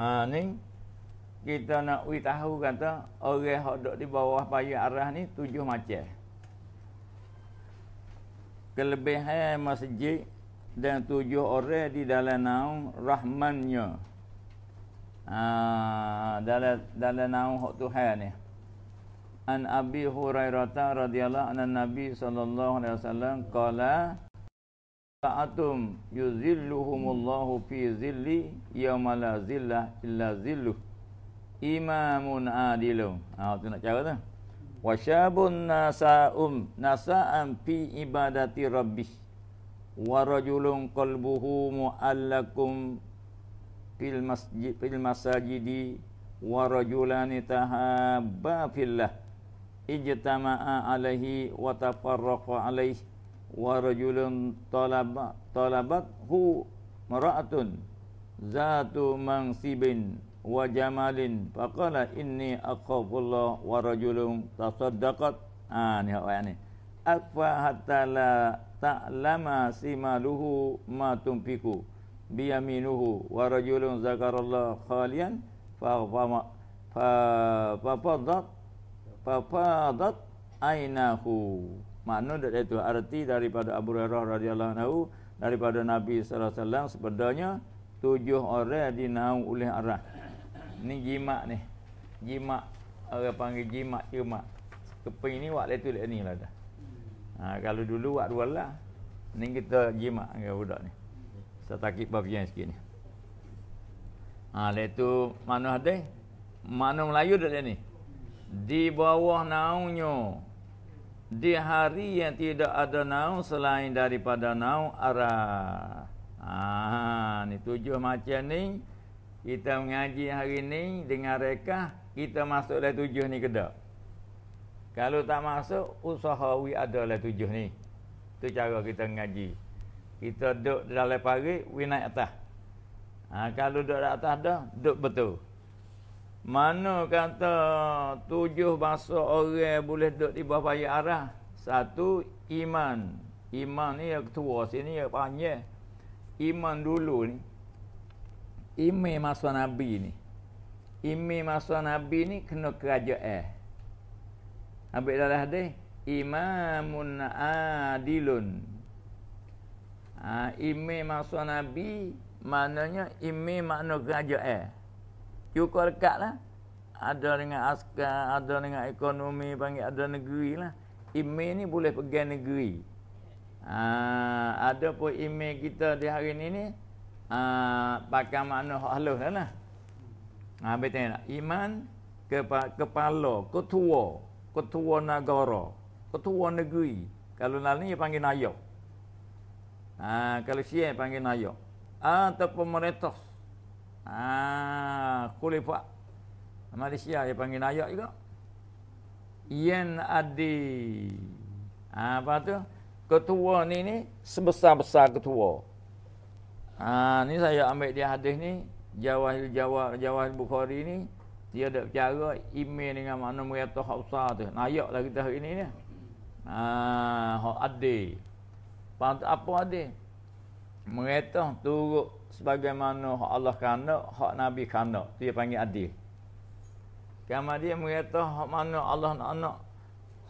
Ha, ni kita nak uji tahu kata orang hok dok di bawah bayi arah ni tujuh macam. Kelebihan masjid dan tujuh orang di dalam naung rahmannya. Ah ha, dalam dalam naung hok Tuhan ni an Abi Hurairah radhiyallahu anan Nabi sallallahu alaihi wasallam qala ta'atum yuzilluhumullahu fi zilli yawma la zilla illa zillu imamun adilu ah ha, tu nak cara tu wa syabun nasa'um nasa'an fi ibadati rabbih wa rajulun qalbuhu mu'allakum fil masjid fil masajidi wa rajulani tahabba fillah ijtama'a alaihi wa tafarraqa alaihi wa rajulun talaba talabat hu maratun zatu mansibin wa jamalin faqala inni aqafu Allah wa rajulun tasaddaqat ah ni hak ayat ni akfa hatta la ta'lama simaluhu ma tumfiku bi yaminuhu wa rajulun zakarallahu khalian fa fa fa fadat fafadat ainahu. Maknanya dari itu arti daripada Abu Hurairah radhiyallahu anhu daripada Nabi sallallahu alaihi wasallam sebenarnya tujuh orang dinau oleh arah. Ni jimat ni. Jimat orang panggil jimat jimat. Kepeng ini wak letu lek ni lah dah. Ha, kalau dulu wak dua lah. Ni kita jimat dengan budak ni. Setakik bafian sikit ni. Ha, letu mana ada? Mana Melayu dah ni? di bawah naungnya di hari yang tidak ada naung selain daripada naung arah ah ni tujuh macam ni kita mengaji hari ni dengan rekah kita masuk dalam tujuh ni kedak kalau tak masuk usahawi ada dalam tujuh ni tu cara kita mengaji kita duduk dalam pagi we naik atas ha, kalau duduk di atas dah duduk betul mana kata tujuh bahasa orang boleh duduk di bawah payah arah? Satu, iman. Iman ni yang ketua sini, yang panjang. Iman dulu ni. Iman masa Nabi ni. Iman masa Nabi ni kena kerajaan. ambil dah deh imamun adilun ah ha, imam masa nabi maknanya imam makna kerajaan eh cukup dekat lah. Ada dengan askar, ada dengan ekonomi, panggil ada negeri lah. Email ni boleh pergi negeri. Ha, ada pun email kita di hari ni ni, ha, pakai makna halus kan lah lah. Ha, habis tengok tak? Iman, kepa, kepala, ketua, ketua negara, ketua negeri. Kalau lalu ni, dia panggil Nayok. Ha, ah, kalau siap, panggil Nayok. Ha, atau pemerintah. Ah, Kulifak. Malaysia dia panggil Nayak juga. Yen Adi. Ah, apa tu? Ketua ni ni sebesar-besar ketua. Ah, ni saya ambil dia hadis ni, Jawahil Jawah Jawahil Bukhari ni, dia ada bicara email dengan makna Muyatu Hausa tu. Nayak lah kita hari ni ni. Ah, Adi. Apa Adi? Mereka turut sebagaimana hak Allah kerana, hak Nabi kerana. dia panggil adil. Kemudian dia mengerti hak mana Allah nak anak.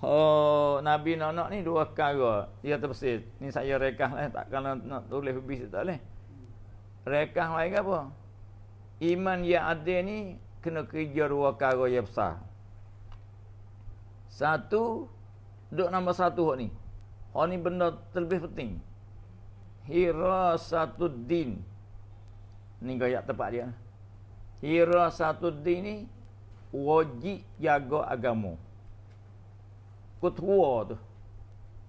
Oh, Nabi nak anak ni dua kara. Dia kata persis. Ni saya rekah lah. Takkan nak tulis habis tak boleh. Rekah lain apa? Iman yang ada ni kena kerja dua kara yang besar. Satu, duduk nama satu hak ni. Hak ni benda terlebih penting. Hira satu din. Ni gaya tempat dia. Hira satu di ni wajib jaga agama. Ketua tu.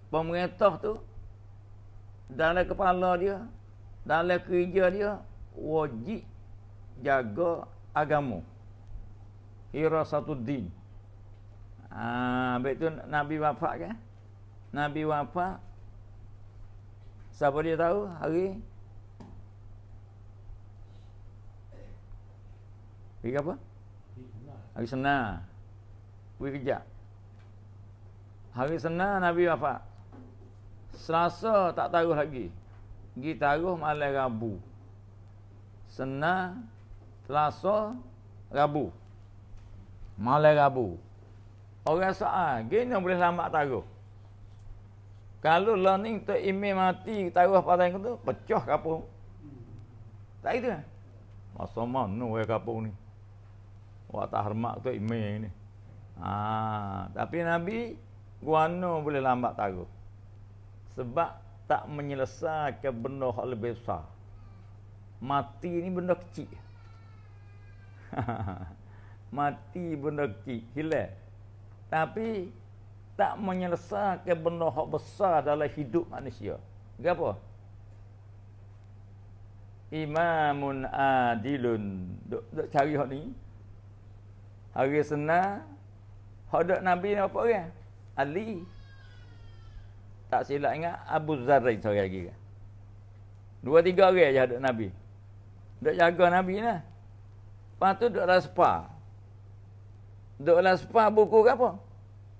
Pemerintah tu dalam kepala dia, dalam kerja dia wajib jaga agama. Hira satu din. Ah, ha, betul Nabi wafat kan? Nabi wafat. Siapa dia tahu hari Kira apa? Hari senang. Pergi kejap. Hari senang Nabi wafat. Selasa tak taruh lagi. Pergi taruh malam Rabu. Senang, Selasa, Rabu. Malam Rabu. Orang soal, gini boleh lama taruh. Kalau learning tu imej mati taruh pada yang tu pecah kapung. Tak itu. Kan? Masa mana we kapung ni? Wah tak hormat tu ime ni. Ha, tapi Nabi guano boleh lambat tahu. Sebab tak menyelesaikan benda yang lebih besar. Mati ni benda kecil. Mati benda kecil. Hilang. Tapi tak menyelesaikan benda yang besar dalam hidup manusia. Kenapa? Imamun adilun. Duk, cari hak ni. Hari senang Hadap Nabi ni apa orang? Ali Tak silap ingat Abu Zarin seorang lagi kan Dua tiga orang je hadap Nabi Duk jaga Nabi ni lah Lepas tu duk laspa Duk laspa buku ke apa?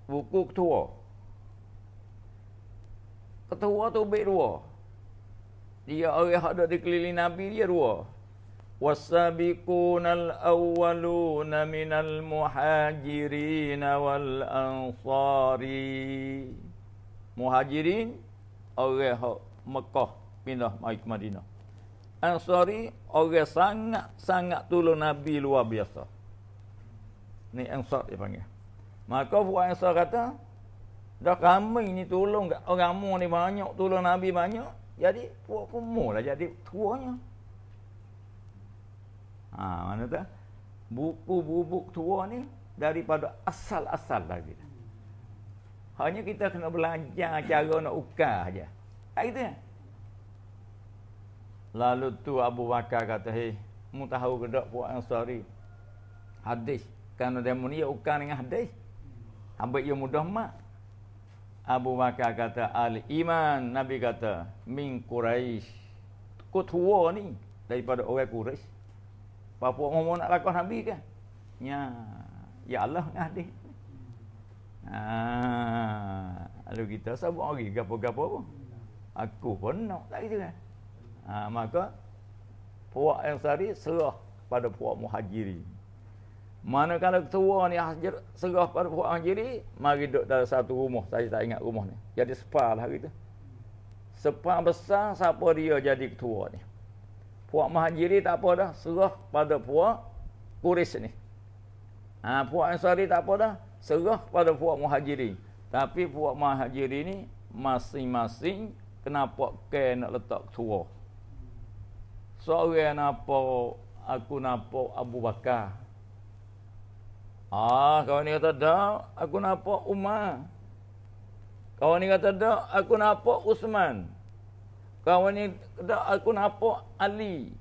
Buku ketua Ketua tu baik dua Dia orang yang ada dikeliling Nabi dia dua والسابقون الأولون من المهاجرين والأنصار مهاجرين أوجه مكة من مايك مدينة أنصار أوجه sangat sangat tulu نبي luar biasa ni ansar, أنصار dipanggil maka buat ansar kata dah kami ni tolong orang mu ni banyak tolong nabi banyak jadi buat kumulah jadi tuanya Ha, mana tu? buku bubuk tua ni daripada asal-asal lagi. Hanya kita kena belajar cara nak ukah aja. Tak ha, gitu kan? Lalu tu Abu Bakar kata, "Hei, mu tahu ke dak puak Ansari? Hadis, kerana dia munia ukah dengan hadis. Ambil ia mudah mak." Abu Bakar kata, "Al-iman," Nabi kata, "min Quraisy." Kutua ni daripada orang Quraisy. Bapa mau nak lakukan Nabi kan, Ya, ya Allah ngadi. Ha, lalu kita sabuk lagi gapo-gapo apa? Aku pun nak tak gitu kan. Ha, maka puak yang sari serah pada puak muhajiri. Mana Manakala ketua ni hajir serah pada puak muhajiri, mari duduk dalam satu rumah. Saya tak ingat rumah ni. Jadi sepah lah hari tu. Sepah besar siapa dia jadi ketua ni puak Mahajiri tak apa dah serah pada puak kuris ni ha, puak ansari tak apa dah serah pada puak Mahajiri. tapi puak Mahajiri ni masing-masing kenapa ke nak letak ketua seorang apa aku napa Abu Bakar Ah, kawan ni kata dah, aku napa Umar. Kawan ni kata dah, aku napa Usman. Kawan ni dah aku nampak Ali.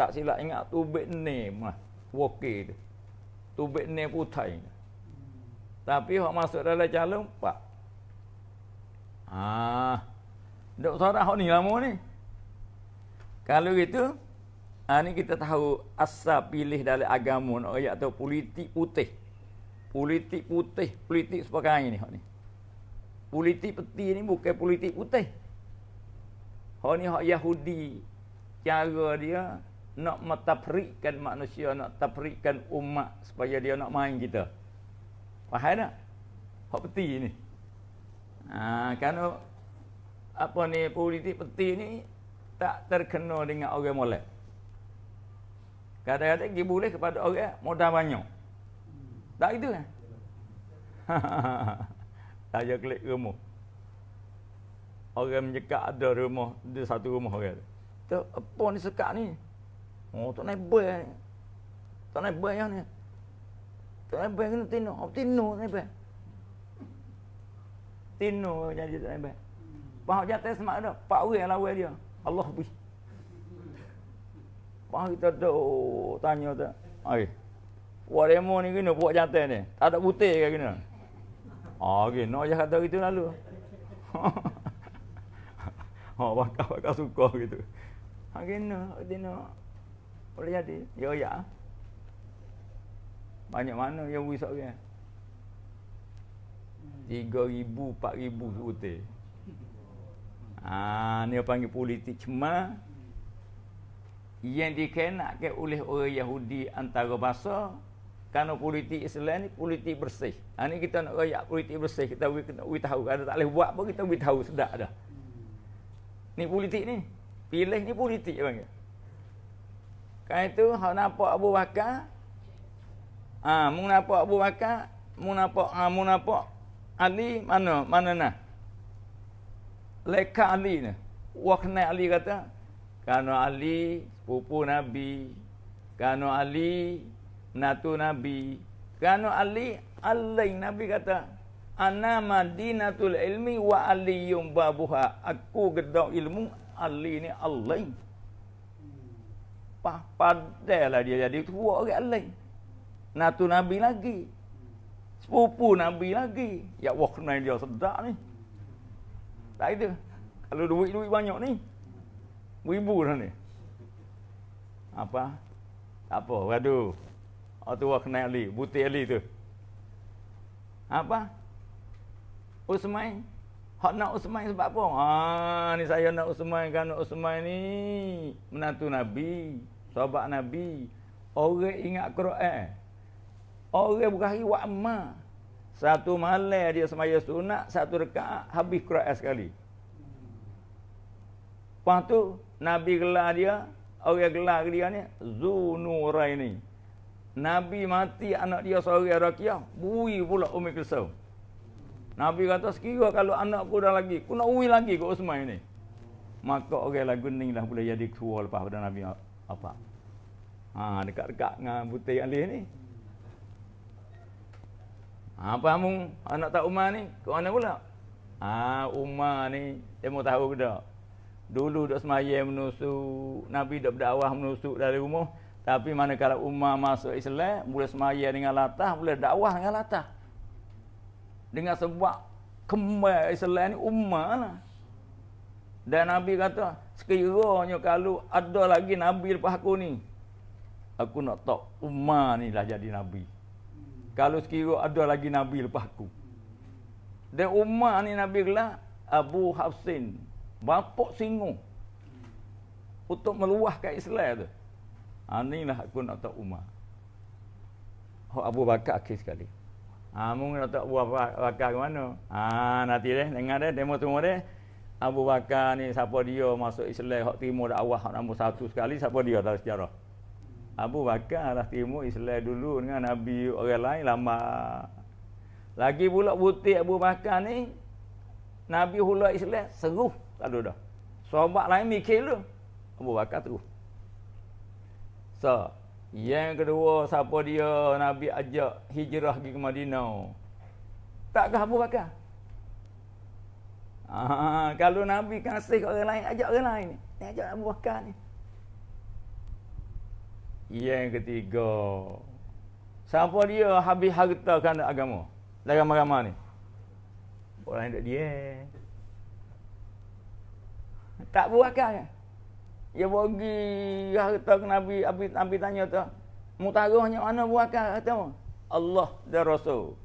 Tak silap ingat tu bit name lah. Wokey tu. Tu bit name putai. Tapi hok masuk dalam calon empat. Ah. Dok sorang hok ni lama ni. Kalau gitu Ha, ah, ini kita tahu asal pilih dari agama nak ayat atau politik putih. Politik putih, politik sepakai ni. Politik peti ni bukan politik putih. Orang ni hak Yahudi. Cara dia nak metafrikkan manusia, nak tafrikkan umat supaya dia nak main kita. Faham tak? Hak peti ni. Ha, kerana apa ni politik peti ni tak terkena dengan orang molek. Kadang-kadang dia boleh kepada orang modal banyak. Tak itu kan? Tak ada klik rumah orang menyekat ada rumah, ada satu rumah orang. Tu apa ni sekat ni? Oh, tak naik ni. Tak naik bay ni. Tak naik bay kena tino, apa oh, tino naik bay. Tino jadi tak naik bay. Pak hmm. jatuh semak ada. pak orang lawan dia. Allah pi. Pak kita tu oh, tanya tu. buat Waremo ni kena buat jatuh ni. Tak ada butir ke kena? Ah, nak no, je kata gitu lalu. Ha bakar bakar suka gitu. Ha kena kena boleh jadi. Ya ya. Banyak mana ya wui sok kan. 3000 4000 sebutin. Ah ni orang panggil politik cema yang ke oleh orang Yahudi antara bahasa kerana politik Islam ni politik bersih. Ha, ni kita nak rayak politik bersih. Kita kena tahu. Kalau tak boleh buat pun kita tahu. Sedap dah. Ni politik ni. Pilih ni politik bang. Kan itu hak nampak Abu Bakar. Ah, ha, mung nampak Abu Bakar, mung nampak ha, mung nampak Ali mana? Mana nah? Lekat Ali ni. Wah kena Ali kata, kerana Ali pupu Nabi, kerana Ali natu Nabi, kerana Ali alai Nabi kata, ana madinatul ilmi wa aliyum babuha aku gedok ilmu ali ni alai pah padahlah dia jadi tua orang lain natu nabi lagi sepupu nabi lagi ya wah kenal dia sedak ni tak itu kalau duit-duit banyak ni ribu dah ni apa tak apa waduh Oh tu wah kenal Ali, butik Ali tu. Apa? Usman. Hak nak Usman sebab apa? Ah, ni saya nak Usman kerana Usman ni menantu Nabi, sahabat Nabi. Orang ingat Quran. Orang bukan hari buat Satu malam dia semaya sunat, satu rekaat habis Quran sekali. Lepas tu Nabi gelar dia, orang gelar dia ni Zunuraini. Nabi mati anak dia seorang Rakiah, bui pula Umi Kelsau. Nabi kata sekiranya kalau anak aku dah lagi, aku nak uwi lagi ke Uthman ini. Maka orang okay, lagu ni dah boleh jadi ketua lepas pada Nabi apa? Ha, dekat-dekat dengan butir alih ni. Ha, apa kamu anak tak Umar ni? Ke mana pula? Ha, Umar ni, dia mau tahu ke tak? Dulu dok semaya menusuk, Nabi dok berdakwah menusuk dari rumah. Tapi mana kalau Umar masuk Islam, boleh semaya dengan latah, boleh dakwah dengan latah dengan sebab kembar Islam ni umat lah. Dan Nabi kata, sekiranya kalau ada lagi Nabi lepas aku ni, aku nak tak umat ni lah jadi Nabi. Kalau sekiranya ada lagi Nabi lepas aku. Dan umat ni Nabi lah Abu Hafsin, bapak singgung untuk meluahkan Islam tu. Ha, lah aku nak tak umat. Abu Bakar akhir sekali. Amun ah, nak tak buah bakar ke mana? Ha ah, nanti deh dengar deh demo tu deh. Abu Bakar ni siapa dia masuk Islam hak timur dak awah nombor satu sekali siapa dia dalam sejarah. Abu Bakar lah timur Islam dulu dengan Nabi orang lain lama. Lagi pula butik Abu Bakar ni Nabi hula Islam seru lalu dah. Sahabat lain mikir lu. Abu Bakar tu. So, yang kedua, siapa dia Nabi ajak hijrah pergi ke Madinah? Takkah Abu Bakar? Ah, kalau Nabi kasih ke orang lain, ajak orang lain. Ni ajak Abu Bakar ni. Yang ketiga, siapa dia habis harta kan agama? Dalam agama ni. Orang yang dia. Tak buat akal kan? Ya bagi harta ah, ke Nabi, Nabi, Nabi tanya tu. Mutarohnya mana buat harta apa? Allah dan Rasul.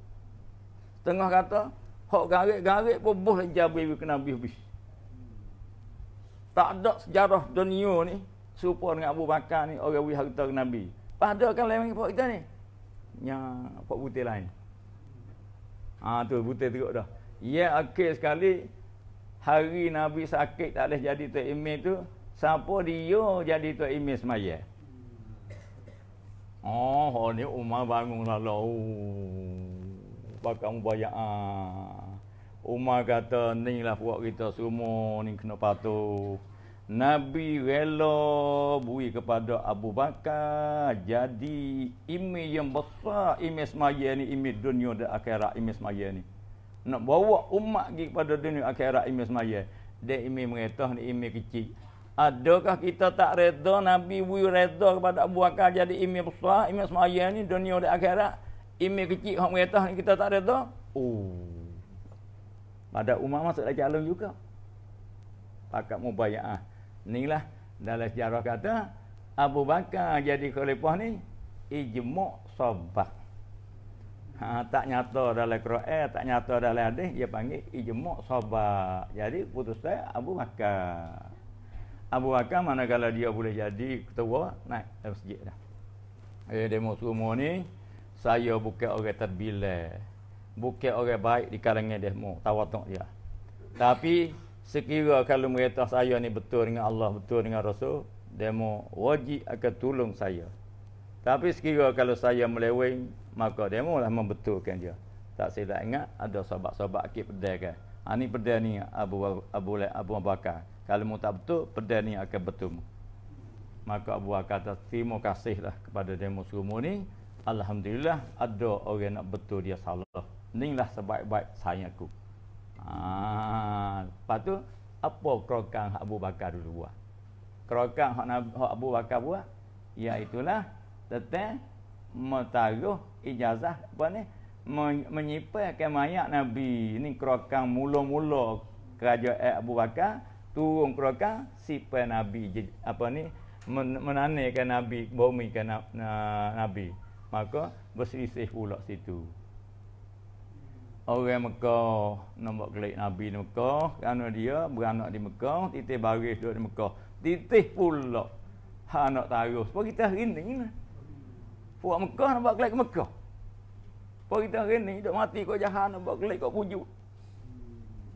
Setengah kata, Hak garik-garik pun boleh jabir ke Nabi habis. Tak ada sejarah dunia ni, serupa dengan Abu Bakar ni, orang beri harta ke Nabi. Padahal kan lain pokok kita ni. Yang pokok butir lain. Ha tu, putih teruk dah. Ya, yeah, okey sekali. Hari Nabi sakit tak boleh jadi tu imej tu, Siapa dia jadi tu Imin semaya? Oh, ni Umar bangun lalu. Bakal membayar. Ah. Umar kata, ni lah buat kita semua, ni kena patuh. Nabi rela bui kepada Abu Bakar jadi imi yang besar imi semaya ni imi dunia dan akhirat imi semaya ni nak bawa umat pergi kepada dunia akhirat imi semaya dia imi mengetah ni imi kecil Adakah kita tak reda Nabi bui reda kepada Abu Bakar jadi imam besar, imam semaya ni dunia dan akhirat? Imam kecil hak mengetah ni kita tak reda? Oh. Pada umat masuk dalam calon juga. Pakat mubayaah. Inilah dalam sejarah kata Abu Bakar jadi khalifah ni ijmuk sabak. Ha, tak nyata dalam Quran, tak nyata dalam hadis, dia panggil ijmuk sabak. Jadi putus putusnya Abu Bakar. Abu Hakam manakala dia boleh jadi ketua naik dalam masjid dah. Eh demo semua ni saya bukan orang terbilang. Bukan orang baik di kalangan demo, tawatok dia. Tapi sekira kalau mereka saya ni betul dengan Allah, betul dengan Rasul, demo wajib akan tolong saya. Tapi sekira kalau saya meleweng, maka demo lah membetulkan dia. Tak silap ingat ada sahabat-sahabat akib pedai kan. Ha, ni pedai ni Abu Abu Abu, Abu Bakar. Kalau mu tak betul, pedang ni akan betul Maka Abu Bakar kata, terima kasihlah kepada demo semua ni. Alhamdulillah, ada orang nak betul dia salah. Ninglah sebaik-baik sayang aku. Ha, lepas tu, apa kerokan Abu Bakar dulu buat? Kerokan Abu Bakar buat, iaitulah tentang mentaruh ijazah apa ni menyipai mayat nabi ini kerokan mula-mula kerajaan Abu Bakar turun ke rakan sipan nabi apa ni menanaikan nabi bumi kan nabi maka berselisih pula situ orang Mekah nombok kelik nabi di Mekah kerana dia beranak di Mekah titik baris duduk di Mekah titik pula ha nak taruh sebab kita hari ni buat Mekah nombok kelik ke Mekah sebab kita hari ni duduk mati kau jahat nombok kelik kau pujuk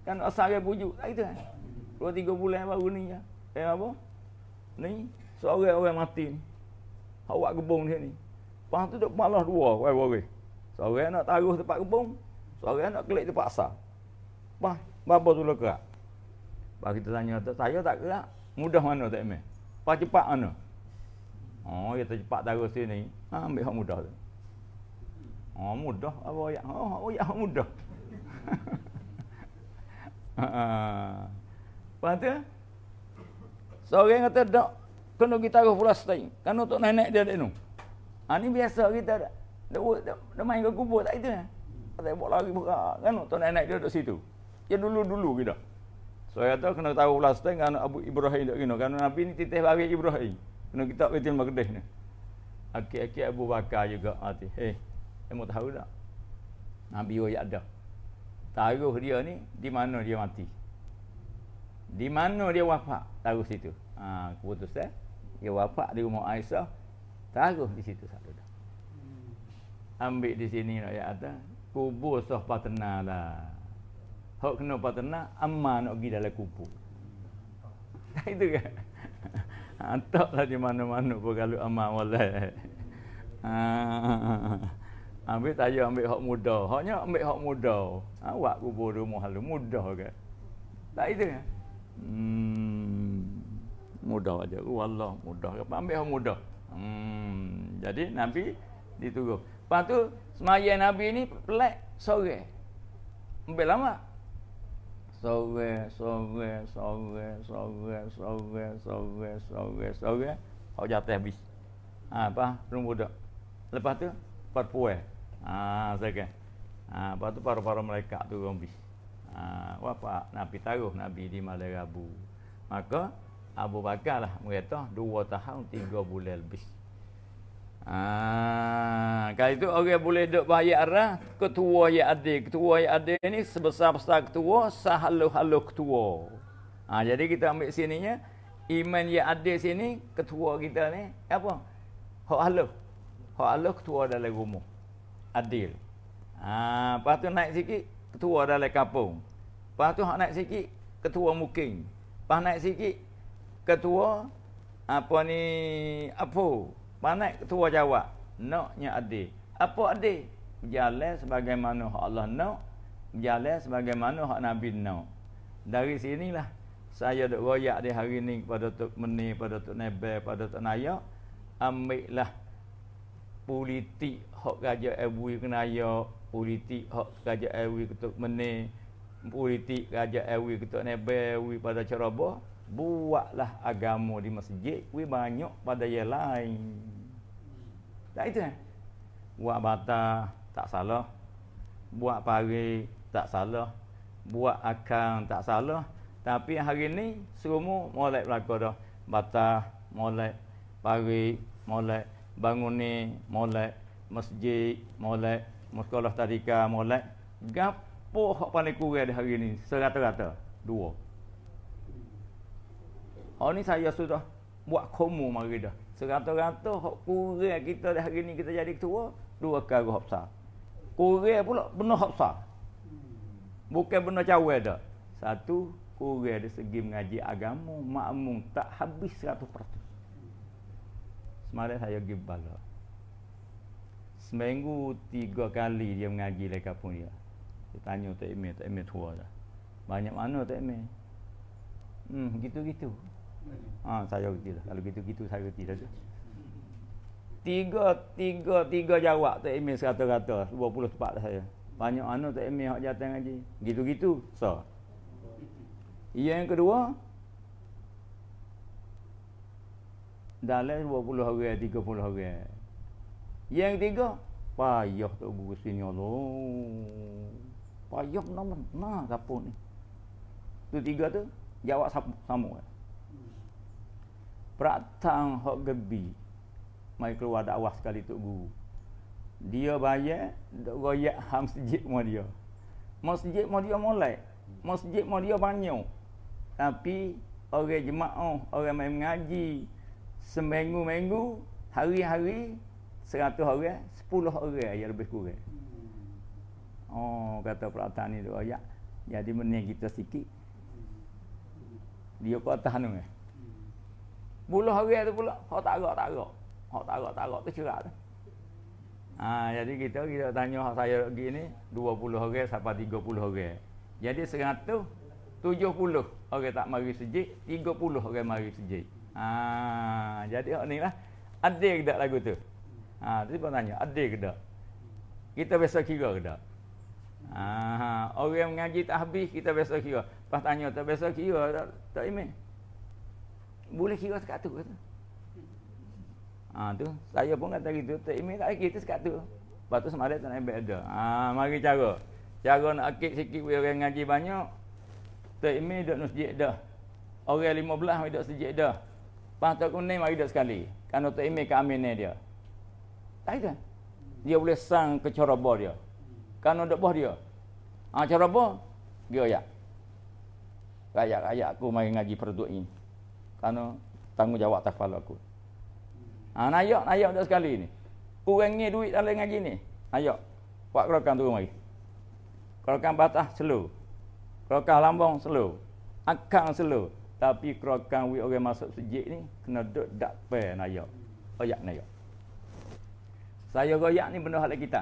kan asal dia pujuk tak kita kan Dua tiga bulan baru ni ya. Eh apa? Ni seorang orang mati ni. Awak kebong sini. Pas tu duk malah dua orang bagi. Seorang nak taruh tempat kebong, seorang nak kelik tempat asal. Pas bapa tu lekak. Pas kita tanya tu saya tak kerak. Mudah mana tak main? Pas cepat mana? Oh, ya cepat taruh sini. Ha, ambil hak mudah tu. Oh, mudah apa ya? Oh, oh ya mudah. Ha. ha, ha. Faham tak? Seorang kata, tak, kena kita taruh pulas tadi. Kan untuk nenek dia ada ni. Ha, ni biasa kita dah. Dia, dia, main ke kubur tak itu. Eh? Kata, buat lari buka. Kan untuk nenek dia duduk situ. Ya dulu-dulu kita. So, saya kata, kena tahu pulas tadi dengan Abu Ibrahim tak kena. Kerana Nabi ni titik bagi Ibrahim. Kena kita pergi tilmah kedih ni. Akhir-akhir Abu Bakar juga. Hati, hei, eh, eh, saya tahu tak? Nabi Oya ada. Taruh dia ni, di mana dia mati. Di mana dia wafak? Taruh itu. Ha, keputusan. Eh? Dia wafak di rumah Aisyah. Taruh di situ satu dah. Ambil di sini nak rakyat kata. Kubur soh patena lah. Hak kena patena, aman nak pergi dalam kubur. itu kan? Antak ha, lah di mana-mana pun kalau amal. boleh. Ha, ambil tayo ambil hak muda. Haknya ambil hak muda. Awak ha, kubur rumah lu lah, muda kan? Tak itu kan? Hmm, mudah aja. Wallah oh, mudah. Apa ambil yang mudah? Hmm, jadi Nabi dituruh. Lepas tu semaya Nabi ni pelik sore. Ambil lama. Sore, sore, sore, sore, sore, sore, sore, sore. Kau jatuh habis. Ha, apa? Rumah budak. Lepas tu, perpuan. Ha, sekejap. Ha, lepas tu paru-paru mereka tu habis. Uh, ah, wafak Nabi taruh Nabi di malam Rabu. Maka Abu Bakar lah merata dua tahun tiga bulan lebih. Ah, uh, kalau itu orang boleh duduk bahaya arah ketua yang ada ketua yang ada ini sebesar-besar ketua sahalu-halu ketua ha, jadi kita ambil sininya iman yang ada sini ketua kita ni apa hak halu hak halu ketua dalam rumah adil ah ha, lepas naik sikit ketua dalam kampung. Lepas tu hak naik sikit ketua muking. Lepas naik sikit ketua apa ni apa? Lepas naik ketua jawab, naknya ade. Apa ade? Berjalan sebagaimana hak Allah nak, berjalan sebagaimana hak Nabi nak. Dari sinilah saya dok royak di hari ini pada Tok Meni, pada Tok Nebe, pada Tok Naya. Ambillah politik hak gajah Ebu Kenayak, politik hak kerajaan RW kita menang politik kerajaan RW kita nebel RW pada ceroboh buatlah agama di masjid we banyak pada yang lain tak itu eh? buat bata tak salah buat pari tak salah buat akang tak salah tapi hari ni semua mulai berlaku dah bata mulai pari mulai bangun ni mulai masjid mulai sekolah tadika molek gapo hak paling kurang di hari ni serata-rata dua hak oh, ni saya sudah buat komo mari dah serata-rata hak kurang kita di hari ni kita jadi ketua dua kali hak besar kurang pula benar hak besar bukan benar cawe dah satu kurang di segi mengaji agama makmum tak habis 100% semalam saya pergi balak Seminggu tiga kali dia mengaji di kampung dia. Dia tanya Tok Imin, Tok Imin tua dah. Banyak mana Tok Imin? Hmm, gitu-gitu. Hmm. Ah, ha, saya gitu dah. Kalau gitu-gitu saya gitu dah. Tiga, tiga, tiga jawab Tok Imin serata-rata. puluh tempat dah saya. Banyak mana Tok Imin yang jatuh ngaji? Gitu-gitu. So. Ia Yang kedua, dalam 20 hari, puluh hari. Yang tiga Payah tu buku sini tu. Payah nama. Nah, siapa ni? Tu tiga tu, jawab sama. Kan? Pratang hok gebi. Mari keluar dakwah sekali tu guru. Dia bayar, dok goyak ham masjid mo dia. Masjid mo dia mulai. Masjid mo dia banyak. Tapi orang jemaah, orang main mengaji seminggu-minggu, hari-hari 100 orang, sepuluh orang yang lebih kurang. Oh, kata perataan ni dua ayat. Jadi benda kita sikit. Dia kata tahan ni. Puluh orang tu pula, kau tak agak tak agak. kau tak agak tak agak tu cerak tu. Ha, jadi kita kita tanya hak saya lagi ni 20 orang sampai puluh orang. Jadi tujuh puluh orang tak mari sejik, puluh orang mari sejik. Ha, jadi orang ni lah. adik yang tak lagu tu. Ha, tadi pun tanya, adil ke tak? Kita biasa kira ke tak? Ha, ha. orang mengaji tak habis, kita biasa kira. Lepas tanya, tak biasa kira, tak, tak imen. Boleh kira sekat tu, kata. Ha, tu. Saya pun kata gitu, tak imen tak kira, sekat tu. Lepas tu semalam tak nak ambil ada. Ha, mari cara. Cara nak akit sikit orang mengaji banyak, tak imen duduk di masjid dah. Orang lima belah duduk di masjid dah. Lepas tu aku menang, mari duduk sekali. Kerana tak imen ke amin dia. Tak kan? ada. Dia boleh sang ke coroba dia. Kan ada buah dia. Ha, coroba, dia ya. Rakyat-rakyat aku mari ngaji perduk ini. Kerana tanggungjawab atas kepala aku. Ha, nayak, nayak dah sekali ni. Kurang ni duit dalam ngaji ni. Nayak. Buat kerokan turun mari. Kerokan batas, slow. Kerokan lambung, slow. Akang, slow. Tapi kerokan wik orang masuk sejik ni, kena duduk dak pair nayak. Ayak nayak. Saya royak ni benda hak kita.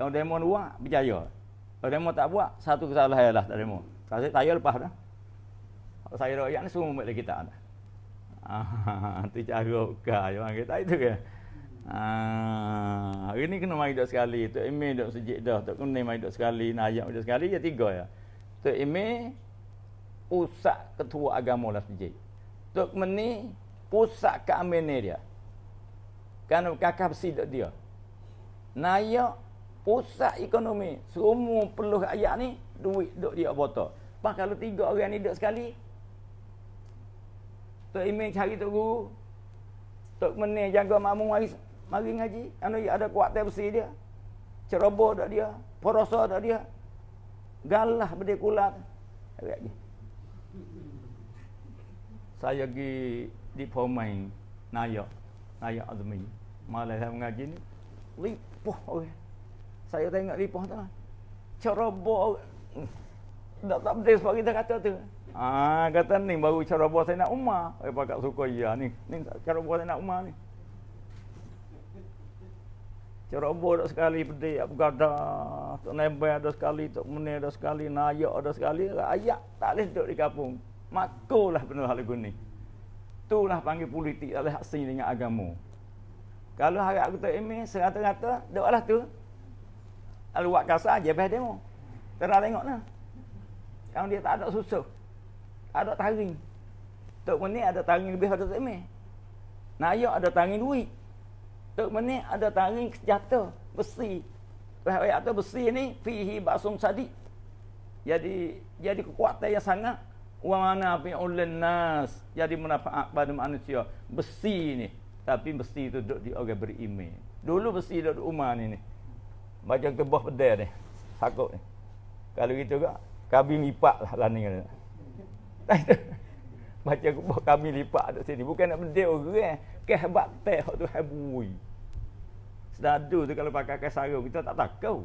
Kalau demo buat, berjaya. Kalau demo tak buat, satu kesalahan lah tak demo. Saya tayar lepas dah. Kalau saya royak ni semua buat kita. Ah, tu cara buka je kita itu ke. Ah, ini kena mai dok sekali. Tok Imi dok sejik dah, tok kena mai dok sekali, najak dok sekali ya tiga ya. Tok Imi pusat ketua agama lah sejik. Tok Meni pusat keamanan dia kerana kakak besi dia. Naya pusat ekonomi semua peluh ayat ni duit duk dia botol. Pak kalau tiga orang ni duk sekali Tok Imin cari Tok Guru Tok Mene jaga makmu mari, mari ngaji Anu ada kuat besi dia Ceroboh dak dia Porosa dak dia Galah benda kulat Saya pergi di Pomain Naya Naya Azmin malas saya lah mengaji ni lipoh okay. saya tengok lipoh tu ceroboh tak tak lah. betul sebab kita kata tu Ah kata ni baru ceroboh saya nak umar saya pakat suka ya ni ni ceroboh saya nak umar ni ceroboh tak sekali pedih tak bergada tak nebel ada sekali tak menir ada sekali nayak ada sekali ayak tak boleh duduk di kampung makulah benar hal ini. Itulah panggil politik tak boleh asing dengan agama. Kalau harap aku tak emeh, serata-rata, doa lah tu. Luat kasar, jebeh demo. Terang tengok lah. Yang dia tak ada susu. Tak ada taring. Tuk Menik ada taring lebih pada Tok Emeh. Nayak ada taring duit. Tuk Menik ada taring senjata, besi. Lahwai tu besi ni, fihi basung sadi. Jadi, jadi kekuatan yang sangat. Wa mana fi'ulun nas. Jadi manfaat pada manusia. Besi ni tapi mesti duduk di orang beriman. Dulu mesti duduk di rumah ni ni. Macam tebah pedai ni. Sakut ni. Kalau gitu ke, kami lipat lah lah ni. Macam kubah kami lipat di sini. Bukan nak pedai orang. Eh. Kek hebat teh tu hebui. Sedadu tu kalau pakai kain sarung, kita tak takau.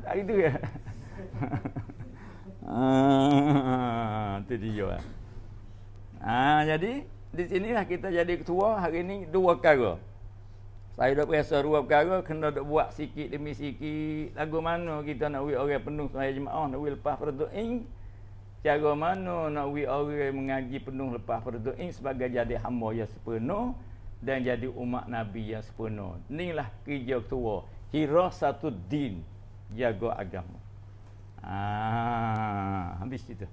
Tak gitu ya. Eh. Itu ah, dia. Eh. Ah, jadi, di sini lah kita jadi ketua hari ini dua perkara. Saya dah berasa dua perkara, kena dok buat sikit demi sikit. Lagu mana kita nak wik orang penuh saya jemaah, nak wik lepas perdu'in. Cara mana nak wik orang mengaji penuh lepas perdu'in sebagai jadi hamba yang sepenuh dan jadi umat Nabi yang sepenuh. Inilah kerja ketua. Kira satu din jaga agama. Ah, habis itu.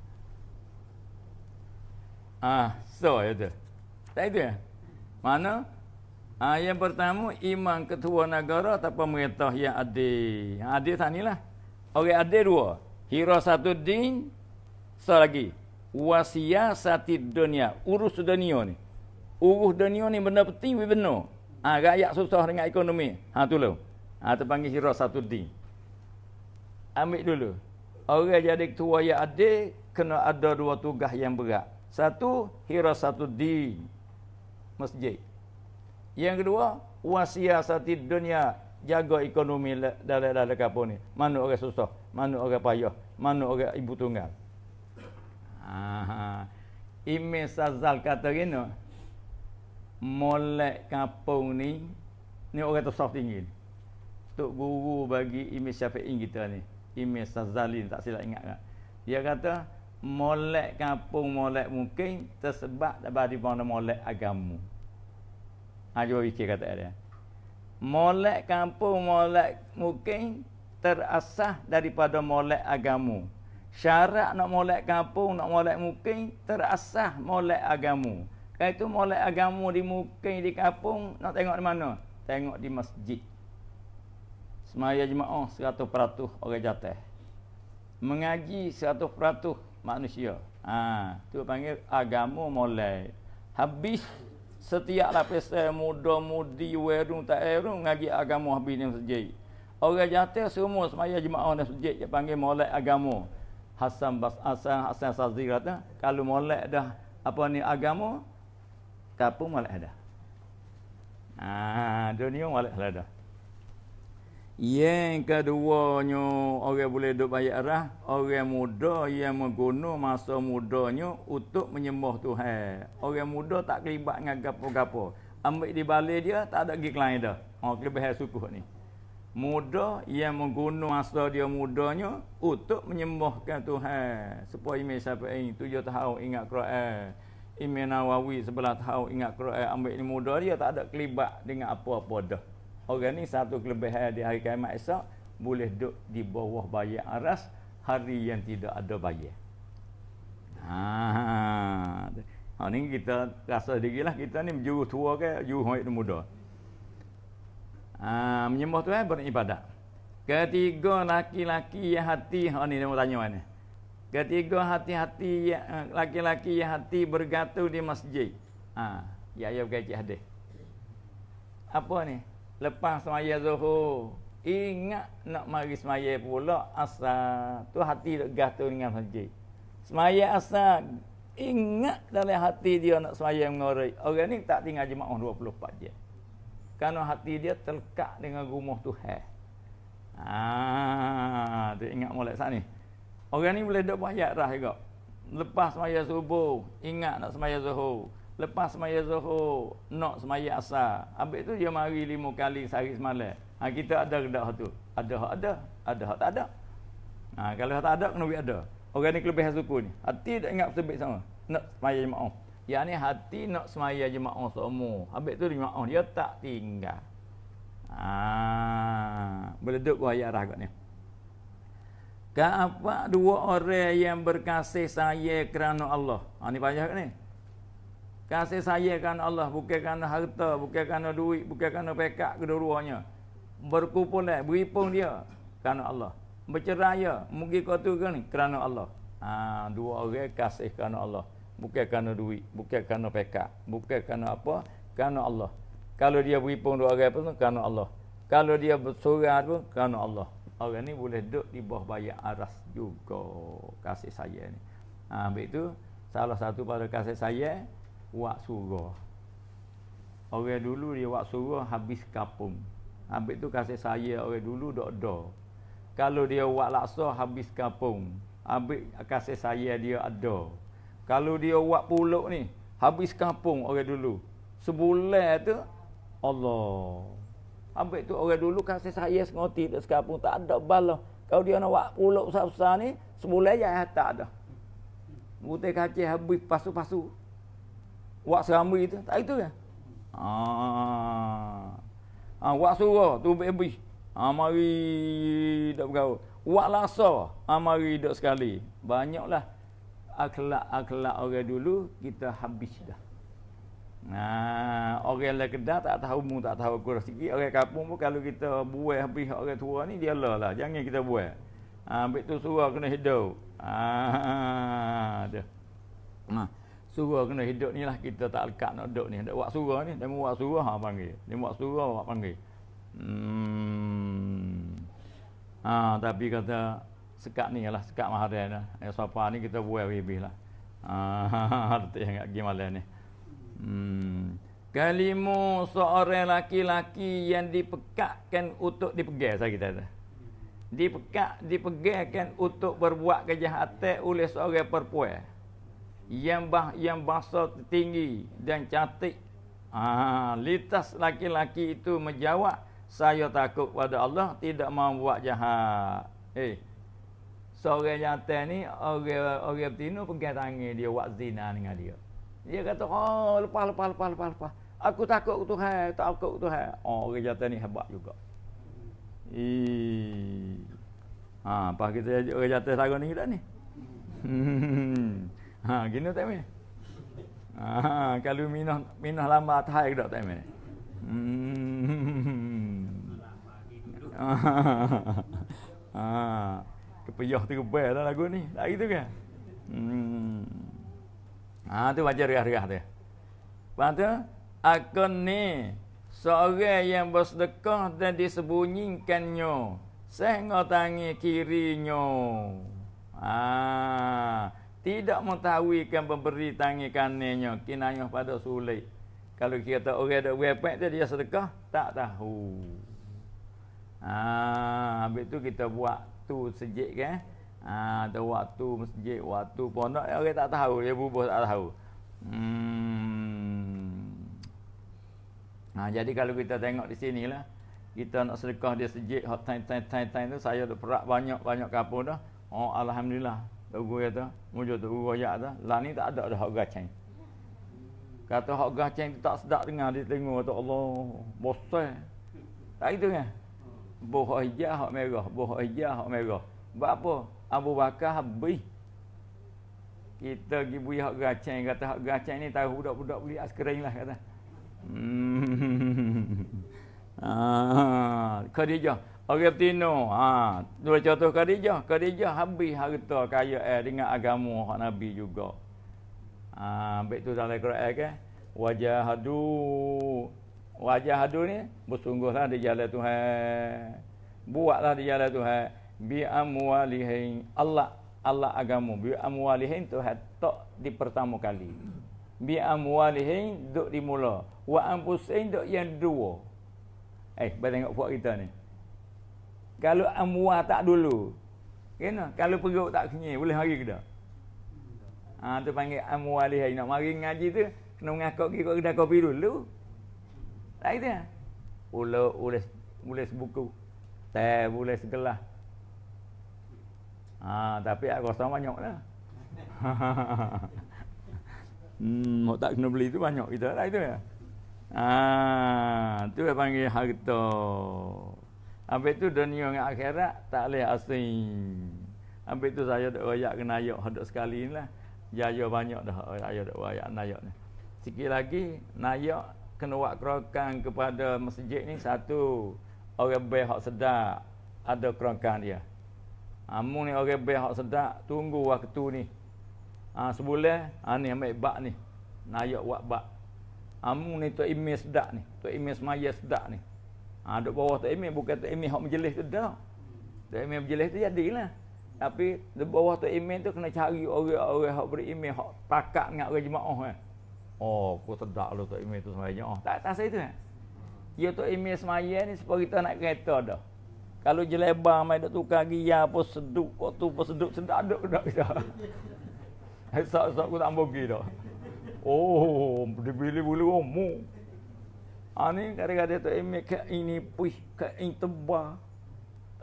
Ah, so itu. Ya tak ada. Ya? Mana? Ha, yang pertama, imam ketua negara atau pemerintah yang adil. Yang adil tak lah. Orang adil dua. Hira satu din, satu lagi. Wasiyah satu dunia. Urus dunia ni. Urus dunia ni benda penting, tapi benda. Ha, ah, rakyat susah dengan ekonomi. Ha, tu lah. Ha, tu panggil hira satu din. Ambil dulu. Orang jadi ketua yang adil, kena ada dua tugas yang berat. Satu, hira satu din masjid. Yang kedua, wasiasati dunia jaga ekonomi dalam dalam kapo ni. Mana orang susah, mana orang payah, mana orang ibu tunggal. Ha. Ime Sazal kata gini. Molek kampung ni ni orang tu soft tinggi. Tok guru bagi Ime Syafiq kita ni. Ime Sazalin tak silap ingat tak? Kan. Dia kata molek kampung molek mungkin tersebab daripada mana molek agamu ha cuba kata dia molek kampung molek mungkin terasah daripada molek agamu syarat nak molek kampung nak molek mungkin terasah molek agamu kalau itu molek agamu di mungkin di kampung nak tengok di mana tengok di masjid semaya jemaah 100% orang jatah mengaji 100% manusia. Ha, tu panggil agama mulai. Habis setiap lapis muda mudi werung tak erung ngaji agama habis ni sejai. Orang jatuh semua semaya jemaah ni sejai dia panggil mulai agama. Hasan Bas Hasan Hasan Sazi kata kalau mulai dah apa ni agama kapung mulai dah. Ah, ha, dunia mulai dah. Yang kedua keduanya orang boleh duduk banyak arah Orang muda yang menggunakan masa mudanya untuk menyembah Tuhan Orang muda tak kelibat dengan gapo-gapo Ambil di balai dia tak ada gig lain dah Oh, ha, kelebih suku ni Muda yang menggunakan masa dia mudanya untuk menyembahkan Tuhan Supaya ini siapa ini tujuh tahu ingat Quran ime Nawawi sebelah tahu ingat Quran ambil ni muda dia tak ada kelibat dengan apa-apa dah orang ni satu kelebihan di hari kiamat esok boleh duduk di bawah bayar aras hari yang tidak ada bayar ha ha ni kita rasa diri lah kita ni juru tua ke juru hoik muda ha, menyembah tu eh, beribadat ketiga laki-laki yang hati ha ni dia mau tanya mana ketiga hati-hati eh, laki-laki yang hati bergatuh di masjid ha ah, ya ya gaji hadis apa ni lepas semaya zuhur ingat nak mari semaya pula asa tu hati tak gatuh dengan haji semaya asa ingat dalam hati dia nak semaya mengorai orang ni tak tinggal jemaah 24 jam kerana hati dia terlekat dengan rumah Tuhan Ah, tu ingat mulai saat ni orang ni boleh duduk banyak yakrah juga lepas semaya subuh ingat nak semaya zuhur lepas semaya zuhur nak semaya asar ambil tu dia mari lima kali sehari semalam ha, kita ada redak tu ada hak ada ada hak tak ada ha, kalau tak ada kena ada orang ni kelebihan suku ni hati tak ingat sebut sama nak semaya jemaah yang ni hati nak semaya jemaah semua ambil tu jemaah dia tak tinggal ha, boleh duduk buah arah kot ni Kenapa dua orang yang berkasih saya kerana Allah? Ha, ni banyak ni. Kasih saya sayangkan Allah bukan kerana harta, bukan kerana duit, bukan kerana pekat kedua-duanya. Berkumpul dia, beripung dia kerana Allah. Bercerai mungkin kau tu kan kerana Allah. Ha, dua orang kasih kerana Allah. Bukan kerana duit, bukan kerana pekat, bukan kerana apa, kerana Allah. Kalau dia beripung dua orang pun kerana Allah. Kalau dia bersurat pun kerana Allah. Orang ni boleh duduk di bawah bayar aras juga kasih saya ni. Ha, ambil tu, salah satu pada kasih saya, wak surah. Orang dulu dia wak surah habis kapung. Ambil tu kasih saya orang dulu dok do. Kalau dia wak laksa habis kapung. Ambil kasih saya dia ada. Kalau dia wak pulau ni habis kapung orang dulu. Sebulan tu Allah. Ambil tu orang dulu kasih saya sengoti dok sekapung tak ada balah. Kalau dia nak wak pulau besar-besar ni sebulan ya tak ada. Butai kaki habis pasu-pasu wak seramai tu tak itu ya ah ah wak suruh tu bebi, ah mari tak bergaul wak laso ah mari dok sekali banyaklah akhlak-akhlak orang dulu kita habis dah Nah, orang yang kedah tak tahu mu tak tahu kurang sikit orang kampung pun kalau kita buai habis orang tua ni dia lah, lah. jangan kita buai ah, ambil tu surah kena hidau. ah dah nah suruh kena hidup ni lah kita tak lekat nak duduk ni nak buat suruh ni dia buat suruh ha panggil dia buat suruh ha panggil hmm. ha tapi kata sekat ni lah sekat mahadai dah ya sapa ni kita buat lebih lah ha arti yang agak gimana ni hmm. kalimu seorang laki-laki yang dipekatkan untuk dipegang saya kita tu dipekat dipegangkan untuk berbuat kejahatan oleh seorang perempuan yang bah yang bahasa tinggi dan cantik. Ah, ha, litas laki-laki itu menjawab, saya takut pada Allah tidak mahu buat jahat. Eh. Seorang yang tadi ni orang orang betina pegang tangan dia buat zina dengan dia. Dia kata, "Oh, lepas lepas lepas lepas lepas. Aku takut Tuhan, takut Tuhan." Oh, orang jantan ni hebat juga. Ih. Ha, pas kita orang jantan sekarang ni dah ni. Hmm. Ha gini tak meh. Ha kalau minah minah lama tahai ke tak meh. Hmm. Ha. ha. Kepeyah tu kebel lah lagu ni. Lagi tu kan. Hmm. Ha tu baca riah-riah tu. Lepas tu akan ni seorang yang bersedekah dan disembunyikannya. Saya ngotangi kirinya. Ha. Ah tidak mentahwikan pemberi tangi kanenya kinanya pada sulit kalau kita orang ada wepek dia dia sedekah tak tahu ah habis tu kita buat tu sejik kan ah ada waktu masjid waktu pondok eh, orang tak tahu dia bubuh tak tahu hmm. Nah, ha, jadi kalau kita tengok di sini lah kita nak sedekah dia sejik hot time time time time tu saya ada perak banyak banyak kapur dah oh alhamdulillah Ugu kata, mujur tu, ugu ayak tu, lah ni tak ada dah hak gacang. Kata hak gacang tu tak sedap dengar, dia tengok, kata Allah, bosan. Tak itu kan? Buh ayak hak merah, buh ayak hak merah. Buat apa? Abu Bakar habis. Kita pergi beri hak gacang, kata hak gacang ni tahu budak-budak beli askering lah, kata. Hmm. Ah, kerja. Orang tino, ha, dua contoh Khadijah. Khadijah habis harta kaya eh, dengan agama hak Nabi juga. Ha, baik tu dalam Al-Quran eh, kan. Wajah hadu. Wajah hadu ni, bersungguhlah di jalan Tuhan. Buatlah di jalan Tuhan. Bi amwalihin Allah. Allah agamu. Bi amwalihin Tuhan tak di pertama kali. Bi amwalihin duk dimula. Wa ampusin duk yang dua. Eh, baik tengok buat kita ni. Kalau amwa tak dulu. Kena. Kalau perut tak kenyai, boleh mari ke hmm. Ah Ha, tu panggil amwa lihai. Nak mari ngaji tu, kena mengakuk ke kedai kopi dulu. Tak kita? Ula, ules, ules buku. Teh, boleh segelah. Ha, ah, tapi aku rasa banyak lah. hmm, tak kena beli tu banyak kita lah itu ya. Ah, tu dia panggil harta. Habis tu dunia dengan akhirat tak boleh asing. Habis tu saya dok royak kena ayak dok sekali ni lah. Jaya banyak dah eh, ayak dok royak nayak ni. Sikit lagi nayak kena buat kerokan kepada masjid ni satu. Orang bayi hak sedak ada kerokan dia. Amun ha, ni orang bayi hak sedak tunggu waktu ni. Ha, sebulan ha, ni ambil bak ni. Nayak buat bak. Amun ha, ni tu imis sedak ni. Tu imis maya sedak ni. Ha, duduk bawah tak imin, bukan tak imin hak majlis tu dah. Tak imin majlis tu jadilah. Tapi di bawah tu imin tu kena cari orang-orang hak berimin, hak pakak dengan orang jemaah. Eh. Oh, aku sedak lah tak imin tu semuanya. Oh, tak atas itu kan? Eh? Ya tu imin semuanya ni seperti kita nak kereta dah. Kalau jelebar main duk tukar gia pun seduk, kok tu pun seduk, sedak duk dah kita. Esok-esok aku tak ambil pergi dah. Oh, dibeli bulu omuk. Ha ni kadang-kadang tu emek ke ini puih ke ini tebah.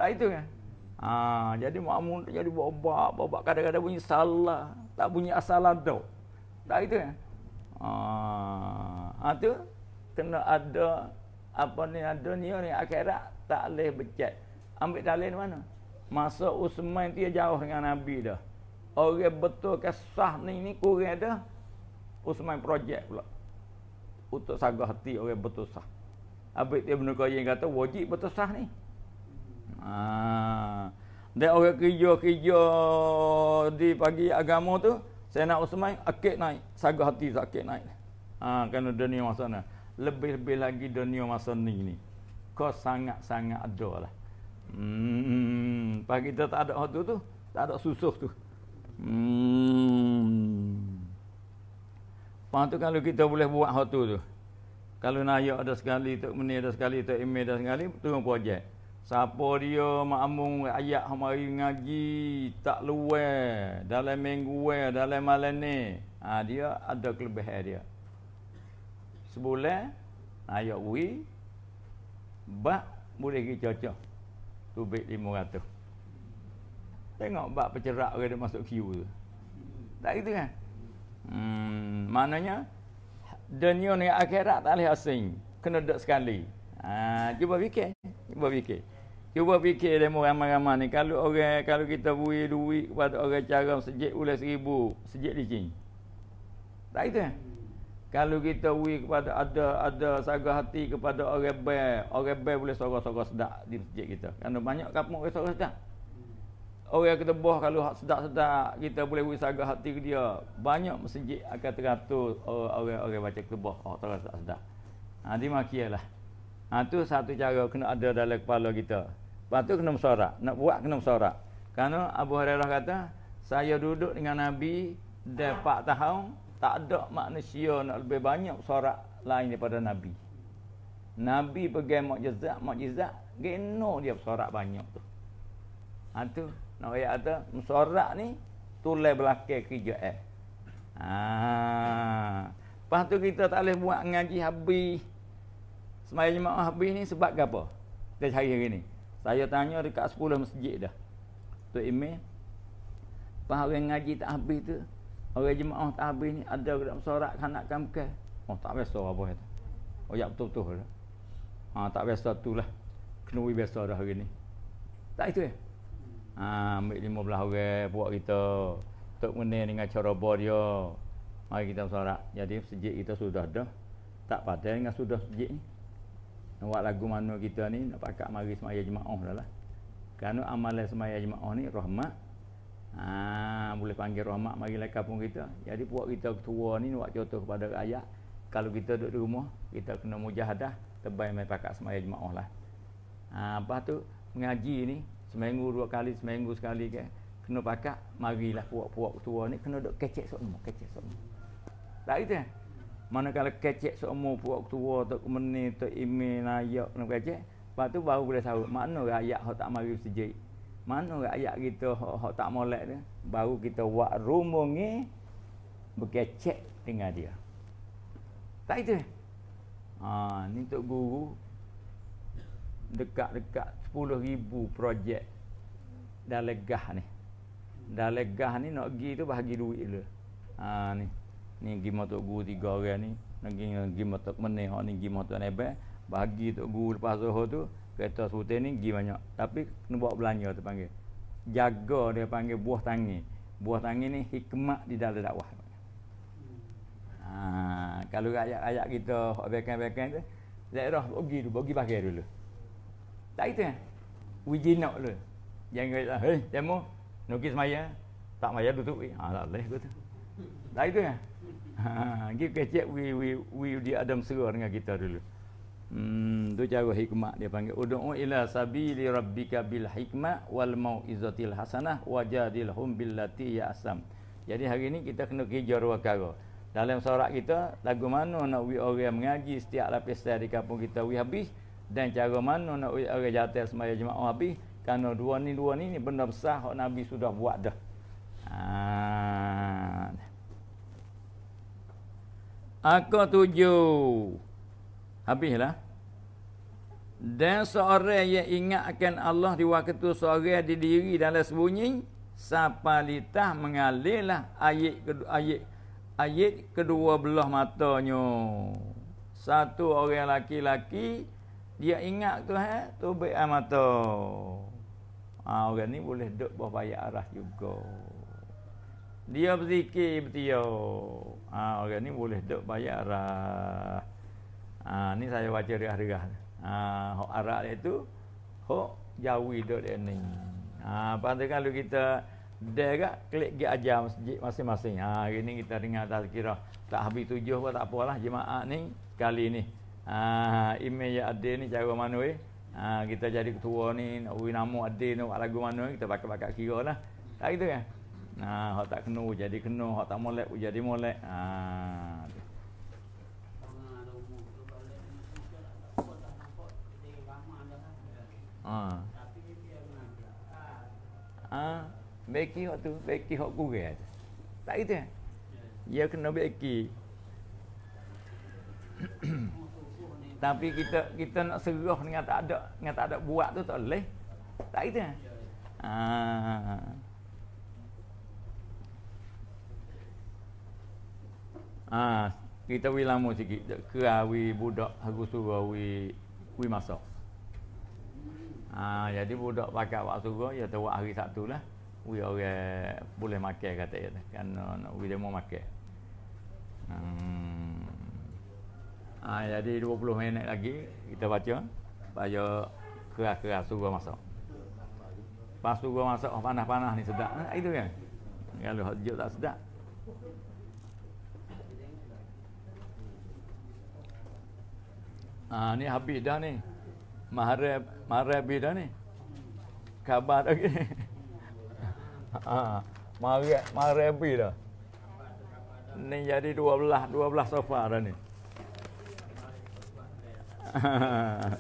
Tak itu kan? Ha, jadi makmum tu jadi babak-babak kadang-kadang bunyi salah, tak bunyi asal dok. Tak itu kan? Ha, ha tu kena ada apa ni ada ni ni akhirat tak leh becet. Ambil dalil mana? Masa Usman dia jauh dengan Nabi dah. Orang betul kesah ni ni kurang dah. Usman projek pula untuk saga hati orang bertusah. Abik dia Ibn yang kata wajib bertusah ni. Ha. Dan orang kerja-kerja di pagi agama tu, saya nak usmai akik naik, saga hati sakit naik. Ha, kerana dunia masa ni. Lebih-lebih lagi dunia masa ni ni. Kau sangat-sangat ada lah. Hmm, pagi kita tak ada waktu tu, tak ada susuh tu. Hmm. Pak tu kalau kita boleh buat hal tu tu. Kalau Nayak ada sekali, Tok Meni ada sekali, Tok Imeh ada sekali, turun projek. Siapa dia makmum ayat hamari ngaji tak luar dalam minggu dalam malam ni. Ha, dia ada kelebihan dia. Sebulan ayat wui bak boleh pergi cocok. Tubik lima Tengok bak pencerak dia masuk queue tu. Tak gitu kan? Hmm, maknanya dunia ni akhirat tak leh asing. Kena duduk sekali. Ha, cuba fikir. Cuba fikir. Cuba fikir demo mau ramai-ramai ni. Kalau orang kalau kita beri duit kepada orang cara sejak ulas seribu, sejak licin. Tak itu eh? Kalau kita beri kepada ada ada saga hati kepada orang bel, orang bel boleh sorok-sorok sedap di masjid kita. Kan banyak kampung orang sorok sedap. Orang kata boh kalau hak sedap-sedap kita boleh wisaga hati ke dia. Banyak masjid akan teratur orang-orang eh, baca kitabah hak oh, sedap-sedap. Ha di makialah. Ha tu satu cara kena ada dalam kepala kita. Lepas tu kena bersorak, nak buat kena bersorak. Karena Abu Hurairah kata, saya duduk dengan Nabi dah 4 tahun, tak ada manusia nak lebih banyak bersorak lain daripada Nabi. Nabi pegang mukjizat, mukjizat, geno dia bersorak banyak tu. Ha tu. Nak ayat kata mesorak ni tulai belakang kerja eh. Ha. Lepas tu kita tak boleh buat ngaji habis. Semaya jemaah habis ni sebab ke apa? Kita cari hari ni. Saya tanya dekat 10 masjid dah. tu Imi. Lepas orang ngaji tak habis tu. Orang jemaah tak habis ni. Ada orang nak bersorak kanak-kanak bukan. Oh tak biasa apa itu. Oh ya betul-betul lah. Ha, tak biasa tu lah. Kenuri biasa dah hari ni. Tak itu ya? Eh? ha, ambil lima belah orang buat kita untuk menir dengan ceroboh dia mari kita bersorak jadi sejik kita sudah dah tak patah dengan sudah sejik ni nak lagu mana kita ni nak pakai mari semaya jemaah dah lah kerana amalan semaya jemaah ni rahmat ha, boleh panggil rahmat mari lah kampung kita jadi buat kita ketua ni buat contoh kepada rakyat kalau kita duduk di rumah kita kena mujahadah terbaik main pakai semaya jemaah lah ha, lepas tu mengaji ni seminggu dua kali seminggu sekali ke kena pakak marilah puak-puak tua ni kena dok kecek semua kecek semua tak gitu manakala kecek semua puak tua tok meni tok imi nayak nak kecek lepas tu baru boleh sahut mana rakyat hok tak mari sejai mana rakyat kita hok hok tak molek dia baru kita buat rumung berkecek dengan dia tak gitu ha ni tok guru dekat-dekat 10,000 projek dah legah ni. Dah legah ni nak pergi tu bahagi duit dulu. Ha ni. Ni pergi motor guru tiga orang ni. Nak pergi motor mana hak ni pergi motor nebel. Bahagi tok guru lepas Zohor tu kereta sutin ni pergi banyak. Tapi kena buat belanja tu panggil. Jaga dia panggil buah tangi. Buah tangi ni hikmat di dalam dakwah. Ha, kalau ayat-ayat kita bekan-bekan tu, zairah pergi tu, pergi bahagian dulu. Tak itu ya. Kan? Uji nak lah. Jangan kata, hei, demo, nukis maya, tak maya eh, tutup. Kan? Ha, tak boleh kata. Tak itu ya. Ha, kita kecek, we, we, we di Adam serah dengan kita dulu. Hmm, tu cara hikmah dia panggil. Udu'u ila sabili rabbika bil hikmah wal mau'izatil hasanah wajadilhum billati ya asam. Jadi hari ini kita kena kejar wakara. Dalam surat kita, lagu mana nak we orang mengaji setiap lapis dari kampung kita, we habis dan cara mana nak uji orang jatuh semaya jemaah Nabi kerana dua ni dua ni ni benda besar yang Nabi sudah buat dah ha. aku tuju, habislah dan seorang yang ingatkan Allah di waktu seorang di diri dalam sembunyi sapalitah mengalirlah ayat kedua ayat ayat kedua belah matanya satu orang laki-laki dia ingat Tuhan eh? tu baik mata. Ah ha, orang ni boleh duduk bawah bayak arah juga. Dia berzikir betio. Ah ha, orang ni boleh duduk bayar arah. ha, ni saya baca riah-riah. Ah hok arah dia tu hok jawi duduk dia ni. Ah ha, pandai kalau kita dega klik gi aja masjid masing-masing. Ah ha, hari ni kita dengar tazkirah tak habis tujuh pun tak apalah jemaah ni kali ni. Ah, email yang ada ni cara mana eh. Ha, kita jadi ketua ni, nak beri nama ada ni, buat lagu mana, kita pakai-pakai kira lah. Tak gitu kan? Nah, ha, tak kena, jadi kena. Kalau tak molek, jadi molek. Ha, Ah. Ah, beki hok tu, beki hok gurat. Tak gitu kan? Ya kena beki. tapi kita kita nak serah dengan tak ada dengan tak ada buat tu tak boleh tak kita ha. Ah ha. kita wi lama sikit ke awi budak harus suruh awi wi masa ha. jadi budak pakai waktu suruh ya tu hari Sabtu lah wi orang boleh makan kata ya kan nak wi demo makan hmm. Ha, jadi 20 minit lagi kita baca supaya keras-keras suruh masak. Pas suruh masak oh, panas-panas ni sedap. Ha, itu kan. Kalau hot tak sedap. Ah ha, ni habis dah ni. Mahare mahare habis dah ni. Khabar lagi. Okay. ha, ah, mahare mahare habis dah. Ni jadi 12 12 sofa dah ni.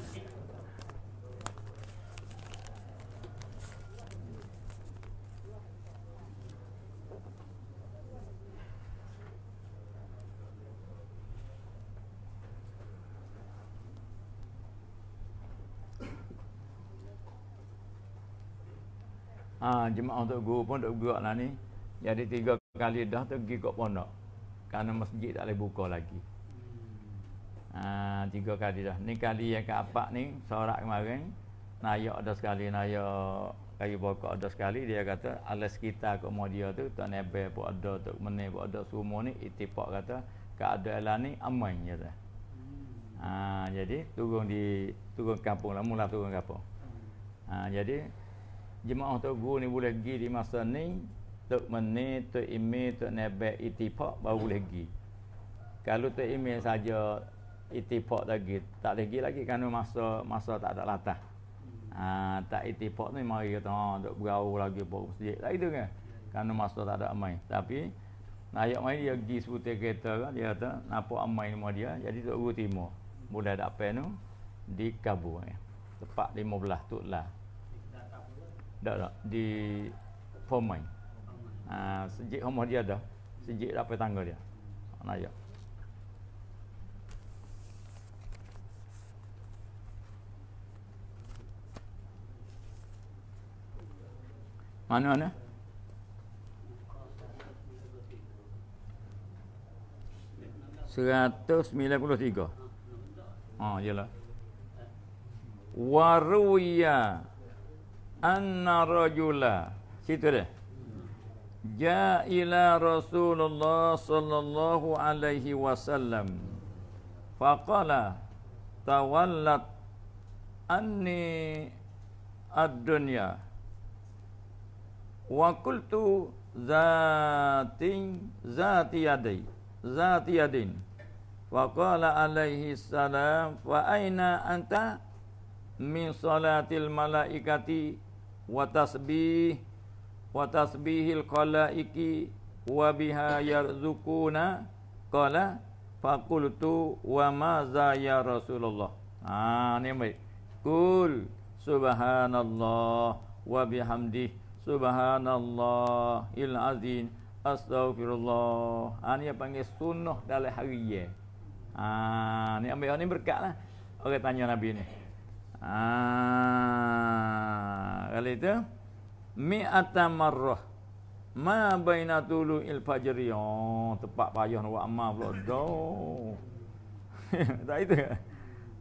Ah, jemaah untuk guru pun untuk gerak lah ni. Jadi tiga kali dah tu pergi kat pondok. karena masjid tak boleh buka lagi. Ha, tiga kali dah. Ni kali yang keempat ni, sorak kemarin. Nayak ada sekali, nayak kayu bokok ada sekali. Dia kata, alas kita ke dia tu, tak nebe pun ada, tak mene pun ada. Semua ni, itipak kata, keadaan ni aman je dah. Ha, jadi turun di turun kampung lah mula turun kampung. Ha, jadi jemaah tu guru ni boleh pergi di masa ni tok meni tok imi tok nebek itipak baru boleh pergi. Kalau tu imi saja itipok lagi tak lagi lagi kan masa masa tak ada latah ha, tak itipok ni mari kata ha duk bergaul lagi pok masjid tak itu kan kan masa tak ada amai tapi ayat mai dia pergi sebutir kereta kan dia kata napa amai ni dia jadi tok guru timo mula dak pen no, di kabu ya. tepat 15 tok lah tak tak di pomai ah ha, sejik dia dah sejik dak pe tangga dia nah hmm. ya. mana mana seratus sembilan puluh tiga ha ah, iyalah waruya anna rajula situ deh. ja ila rasulullah sallallahu alaihi wasallam faqala tawallat anni ad-dunya wa qultu zatin zati yadai zati yadin wa qala alaihi salam wa aina anta min salatil malaikati wa tasbih wa tasbihil qalaiki wa biha yarzukuna qala faqultu wa ma ya rasulullah ah ni baik kul subhanallah wa bihamdihi Subhanallah il azim. Astagfirullah. Ha, ah, ini yang panggil sunnah dalam hari ya. Ah, ha, ini ambil ini berkatlah. lah. Orang tanya Nabi ni. Ha, ah, kali itu. Mi'ata marrah. Ma baina tulu il fajri. Oh, tepat payah nak buat amal pula. Doh. tak itu ke?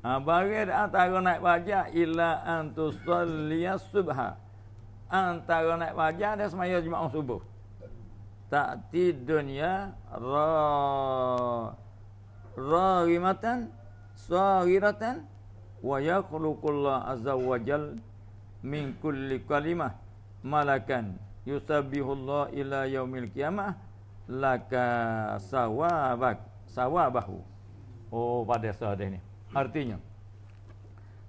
Ha, Bagi antara naik pajak. Ila antusalliya subha antara naik fajar dan semaya jemaah subuh. Tak ti dunia ra ra rimatan sagiratan wa yakhluqullah azza wa jal min kulli kalimah malakan yusabbihu Allah ila yaumil qiyamah laka sawabak sawabahu oh pada sahadah ni artinya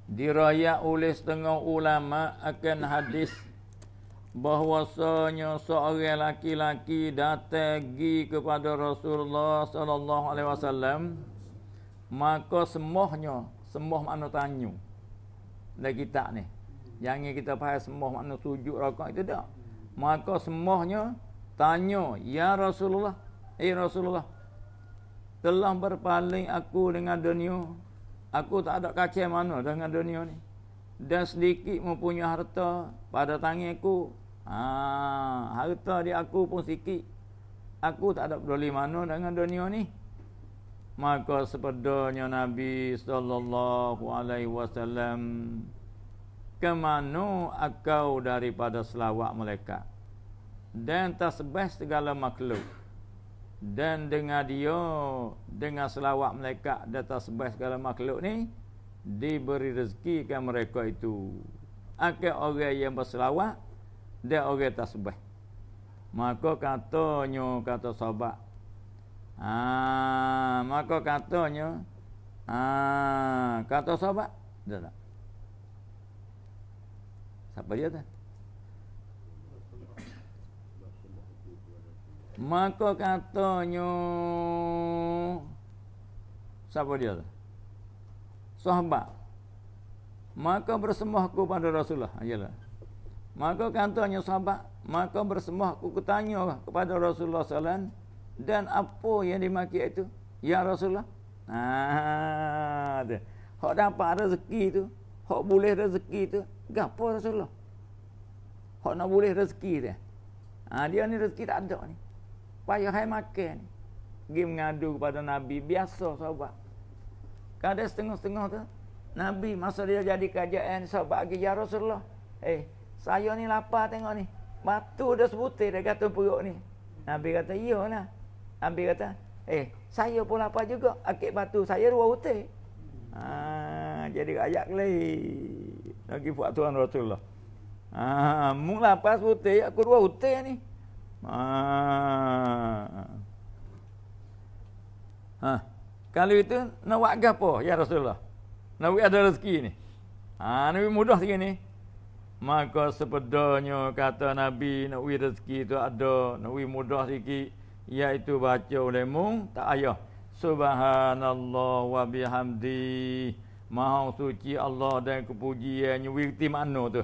diraya oleh setengah ulama akan hadis bahwasanya seorang laki-laki datang kepada Rasulullah sallallahu alaihi wasallam maka semuanya semua makna tanyu dan kita ni jangan kita faham semua makna sujud rakaat itu tak maka semuanya tanya, ya Rasulullah eh Rasulullah telah berpaling aku dengan dunia aku tak ada kacau mana dengan dunia ni dan sedikit mempunyai harta pada tanganku Ha, harta di aku pun sikit. Aku tak ada peduli mana dengan dunia ni. Maka sepedanya Nabi sallallahu alaihi wasallam kemano akau daripada selawat mereka, dan tasbih segala makhluk dan dengan dia dengan selawat mereka, dan tasbih segala makhluk ni diberi rezeki kepada mereka itu akan orang yang berselawat dia orang tasbih maka katanya kata sahabat ah maka katanya ah kata sahabat dah tak siapa dia tu maka katanya siapa dia tu sahabat maka bersembahku pada rasulullah ayalah ah, Maka katanya sahabat, maka bersembah aku kutanya kepada Rasulullah SAW. Dan apa yang dimaki itu? Ya Rasulullah. Haa. Hak dapat rezeki itu. Hak boleh rezeki itu. Gapa Rasulullah? Hak nak boleh rezeki itu. Ha, dia ni rezeki tak ada ni. Payah hai makan ni. Pergi mengadu kepada Nabi. Biasa sahabat. Kadang setengah-setengah tu. Nabi masa dia jadi kajian sahabat bagi Ya Rasulullah. Eh, hey, saya ni lapar tengok ni. Batu dah sebutir dah kata perut ni. Nabi kata, iyalah. Nabi kata, eh, saya pun lapar juga. Akik batu saya dua butir. Ha, jadi ayat kelahi. Lagi buat Tuhan Rasulullah. Ha, mu lapar sebutir, aku dua butir ni. Ha. Ha. Kalau itu, nak buat apa ya Rasulullah? Nak buat ada rezeki ni. Ha, Nabi mudah sikit ni. Maka sepedanya kata Nabi nak wi rezeki tu ada, nak wi mudah sikit iaitu baca olehmu tak ayah. Subhanallah wa bihamdi. Maha suci Allah dan kepujiannya wi ti makna tu.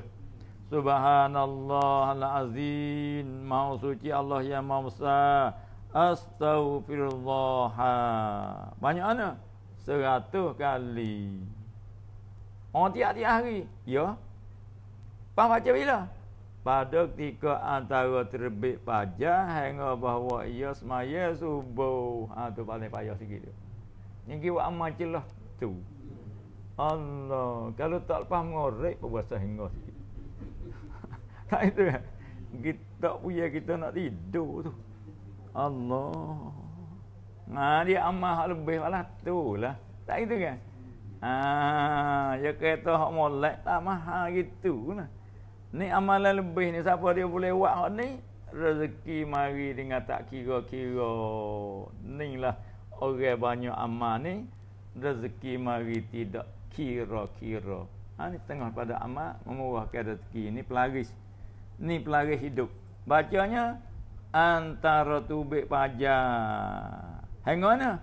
Subhanallah al-azim. Maha suci Allah yang maha besar. Astaghfirullah. Banyak mana? Seratus kali. Orang tiap-tiap hari. Ya. Pang baca bila? Pada ketika antara terbit fajar hingga bahawa ia semaya subuh. Ha tu paling payah sikit dia. Ni gi buat amal celah tu. Allah, kalau tak lepas mengorek pun berasa hingga sikit. tak itu kan? Kita punya kita nak tidur tu. Allah. Ha, dia amal hak lebih lah tu lah. Tak itu kan? Ah, ha, ya kereta hak molek tak mahal gitu lah. Ni amalan lebih ni siapa dia boleh buat hak ni? Rezeki mari dengan tak kira-kira. Ni lah orang banyak amal ni rezeki mari tidak kira-kira. Ha ni tengah pada amal memurahkan rezeki ni pelaris. Ni pelaris hidup. Bacanya antara tubik pajak. Hang mana? Lah.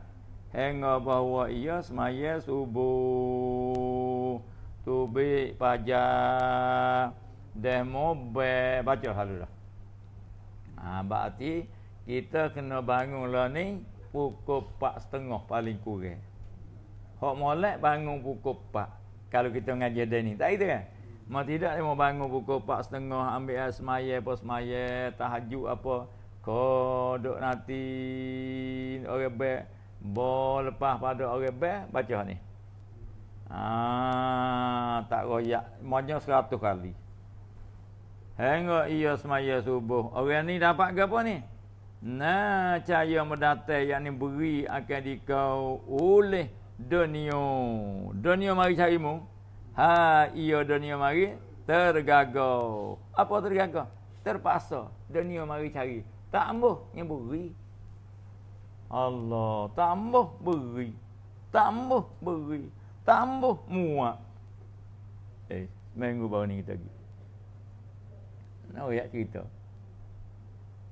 Hang bahawa ia semaya subuh tubik pajak demo be baca halula. Ah ha, berarti kita kena bangun lah ni pukul 4.30 paling kurang. Hak molek bangun pukul 4 kalau kita ngaji dan ni. Tak itu kan? Mau tidak dia mau bangun pukul 4.30 ambil asmaye apa semaye tahajud apa kodok nanti orang be bo lepas pada orang be baca ni. Ah ha, tak royak, moyo 100 kali. Hingga ia semaya subuh. Orang ni dapat ke apa ni? Nah, cahaya mendatang yang ni beri akan dikau oleh dunia. Dunia mari carimu. Ha, ia dunia mari tergagau. Apa tergagau? Terpaksa dunia mari cari. Tak ambuh yang beri. Allah, tak ambuh beri. Tak ambuh beri. Tak ambuh muak. Eh, minggu baru ni kita pergi. Kenapa ayat cerita?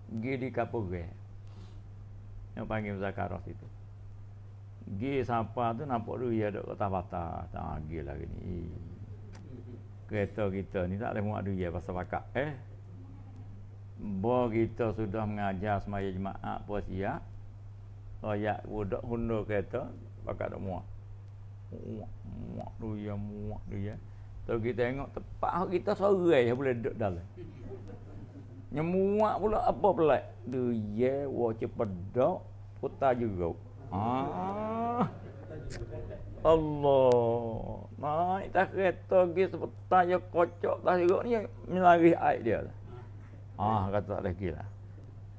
Pergi di kapurah. Yang panggil Zakaroth itu. Pergi sapa tu nampak dulu ia ada kota patah. Tak pergi ah, lagi ni. Kereta kita ni tak boleh muat dulu pasal pakak. Eh? bo kita sudah mengajar semaya jemaah pun siap. Ayat budak hundur kereta. Pakak tak muat. Muak, muak dia, muak dia. Tapi kita tengok tepat kita sorai yang boleh duduk dalam. Nyemuak pula apa pelak? tu ye wo cepedok putar juga. Ha. Ah. Allah. Nah tak kereta pergi sepetah je kocok tak juga ni melarih air dia. Ah kata tak lagi lah.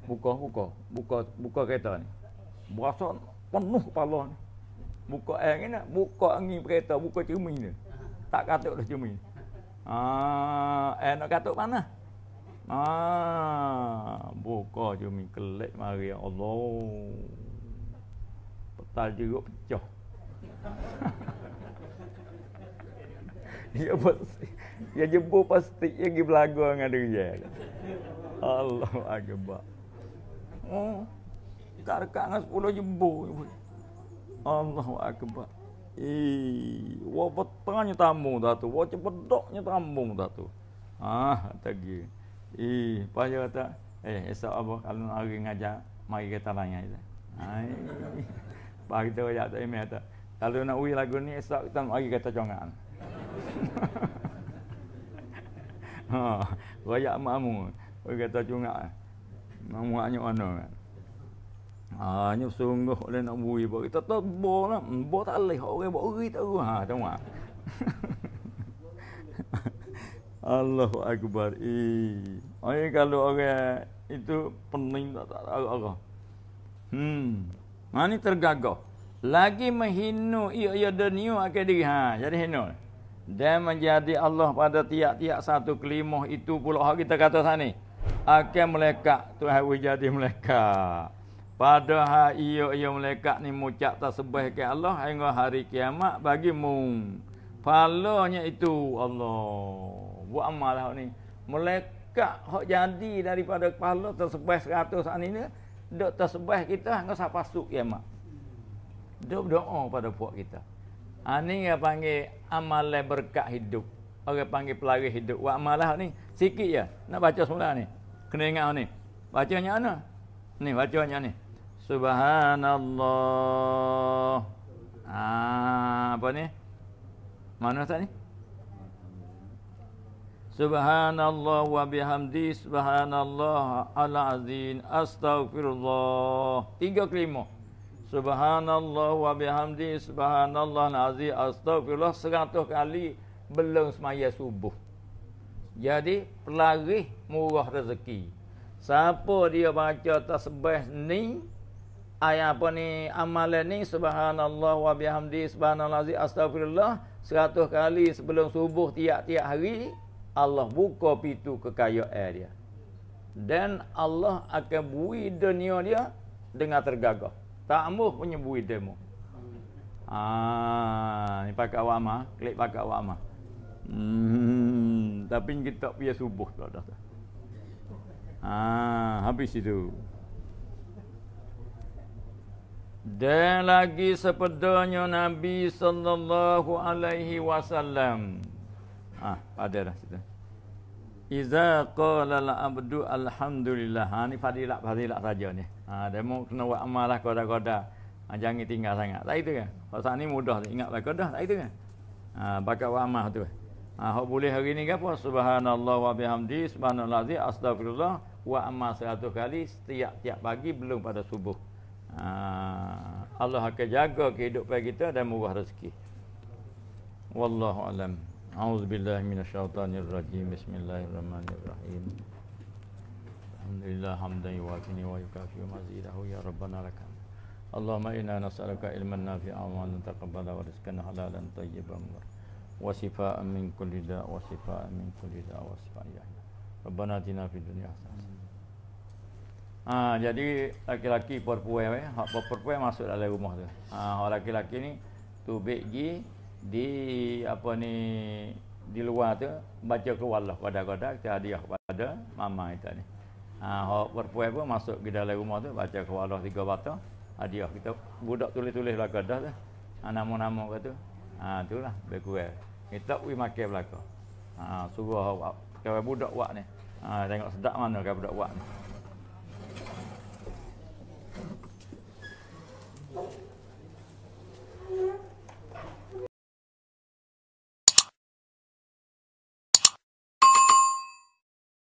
Buka buka buka buka kereta ni. Berasa penuh kepala ni. Buka air ni nak buka angin kereta buka cermin ni. Tak katuk dah cermin. Ah, eh nak katuk mana? Ah, buka je mi kelik mari ya Allah. Petal jeruk pecah. Ya bos. Ya jebu pasti yang gi belagu dengan dia. Allah akbar. Ah. Karka ngas 10 jebu. Allah akbar. Eh, wo petangnya tamu dah tu. Wo cepedoknya tamu dah tu. Ah, tagih. Eh, payah tak? Eh, esok apa kalau nak hari ngajak, mari kita layan itu. Hai. Bagi kita ya tak email tak. Kalau nak ui lagu ni esok kita mari ha, ha, kita jongan. ha, royak mamu. Oi kata jongan. Mamu anyo ano kan. Ha, anyo sungguh oleh nak buih, bagi kita tebal boleh Bo tak leh orang bo tak ha, tengok. Allahu Akbar. Oi eh, kalau orang itu pening tak tahu Allah. Hmm. Mani tergagah. Lagi menghinu ia ia deniu akan diri. Ha, jadi hina. Dan menjadi Allah pada tiap-tiap satu kelimah itu pula kita kata sana. Akan melekat. Tuhan boleh jadi melekat. Padahal ia ia melekat ni mucak tersebih ke Allah. Hingga hari kiamat bagi bagimu. Palanya itu Allah buat amal lah ni. Melekat hak jadi daripada kepala tersebut seratus saat ini, dok tersebut kita hanya sapa suk ya mak. Dok doa pada puak kita. Ini ha, yang panggil amal berkat hidup. Orang panggil pelari hidup. Buat amal lah ni. Sikit ya. Nak baca semula ni. Kena ingat ni. Bacanya mana? Ni bacanya ni. Subhanallah. Ah, apa ni? Mana tadi? ni? Subhanallah wa bihamdi subhanallah ala azin astaghfirullah. Tiga kelima. Subhanallah wa bihamdi subhanallah ala azin astaghfirullah. Seratus kali belum semaya subuh. Jadi pelarih murah rezeki. Siapa dia baca tasbih ni ayat apa ni amalan ni subhanallah wa bihamdi subhanallah azin astaghfirullah 100 kali sebelum subuh tiap-tiap hari Allah buka pintu kekayaan dia. Dan Allah akan bui dunia dia dengan tergagah. Tak ambuh punya bui demo. Ah, ni pakai awak mah, klik pakai awak mah. Hmm, tapi kita punya subuh tu dah. Ha, ah, habis itu. Dan lagi sepedanya Nabi sallallahu alaihi wasallam. Ah, ada dah situ. Iza qala al-abdu alhamdulillah. Ha ni fadilah fadilah saja ni. Ha demo kena buat amalah kada-kada. Ha, jangan tinggal sangat. Tak itu kan? Pasal ni mudah ingat lah kada tak itu kan? Ha bakat amal tu. Ha hok boleh hari ni kan? gapo? Subhanallah wa bihamdi subhanallah azim astagfirullah wa amal 100 kali setiap tiap pagi belum pada subuh. Ha Allah akan jaga kehidupan kita dan murah rezeki. Wallahu alam. أعوذ بالله من الشيطان الرجيم بسم الله الرحمن الرحيم الحمد لله حمدا يوافيني ويكافي مزيده يا ربنا لك اللهم إنا نسألك علما نافعا وأن تقبل ورزقا حلالا طيبا وشفاء من كل داء وشفاء من كل داء وشفاء يا ربنا آتنا في الدنيا حسنة Ha, jadi laki-laki perempuan eh. Hak perempuan masuk dalam rumah tu. Ha, orang laki-laki ni tu baik gi di apa ni di luar tu baca keluar lah kadang-kadang kita hadiah pada mama kita ni ha, orang perempuan pun masuk ke dalam rumah tu baca keluar lah tiga batu hadiah kita budak tulis-tulis lah kadang tu ha, nama-nama ke tu ha, tu lah lebih kurang kita pergi makan belakang ha, suruh orang budak buat ni ha, tengok sedap mana kalau budak buat ni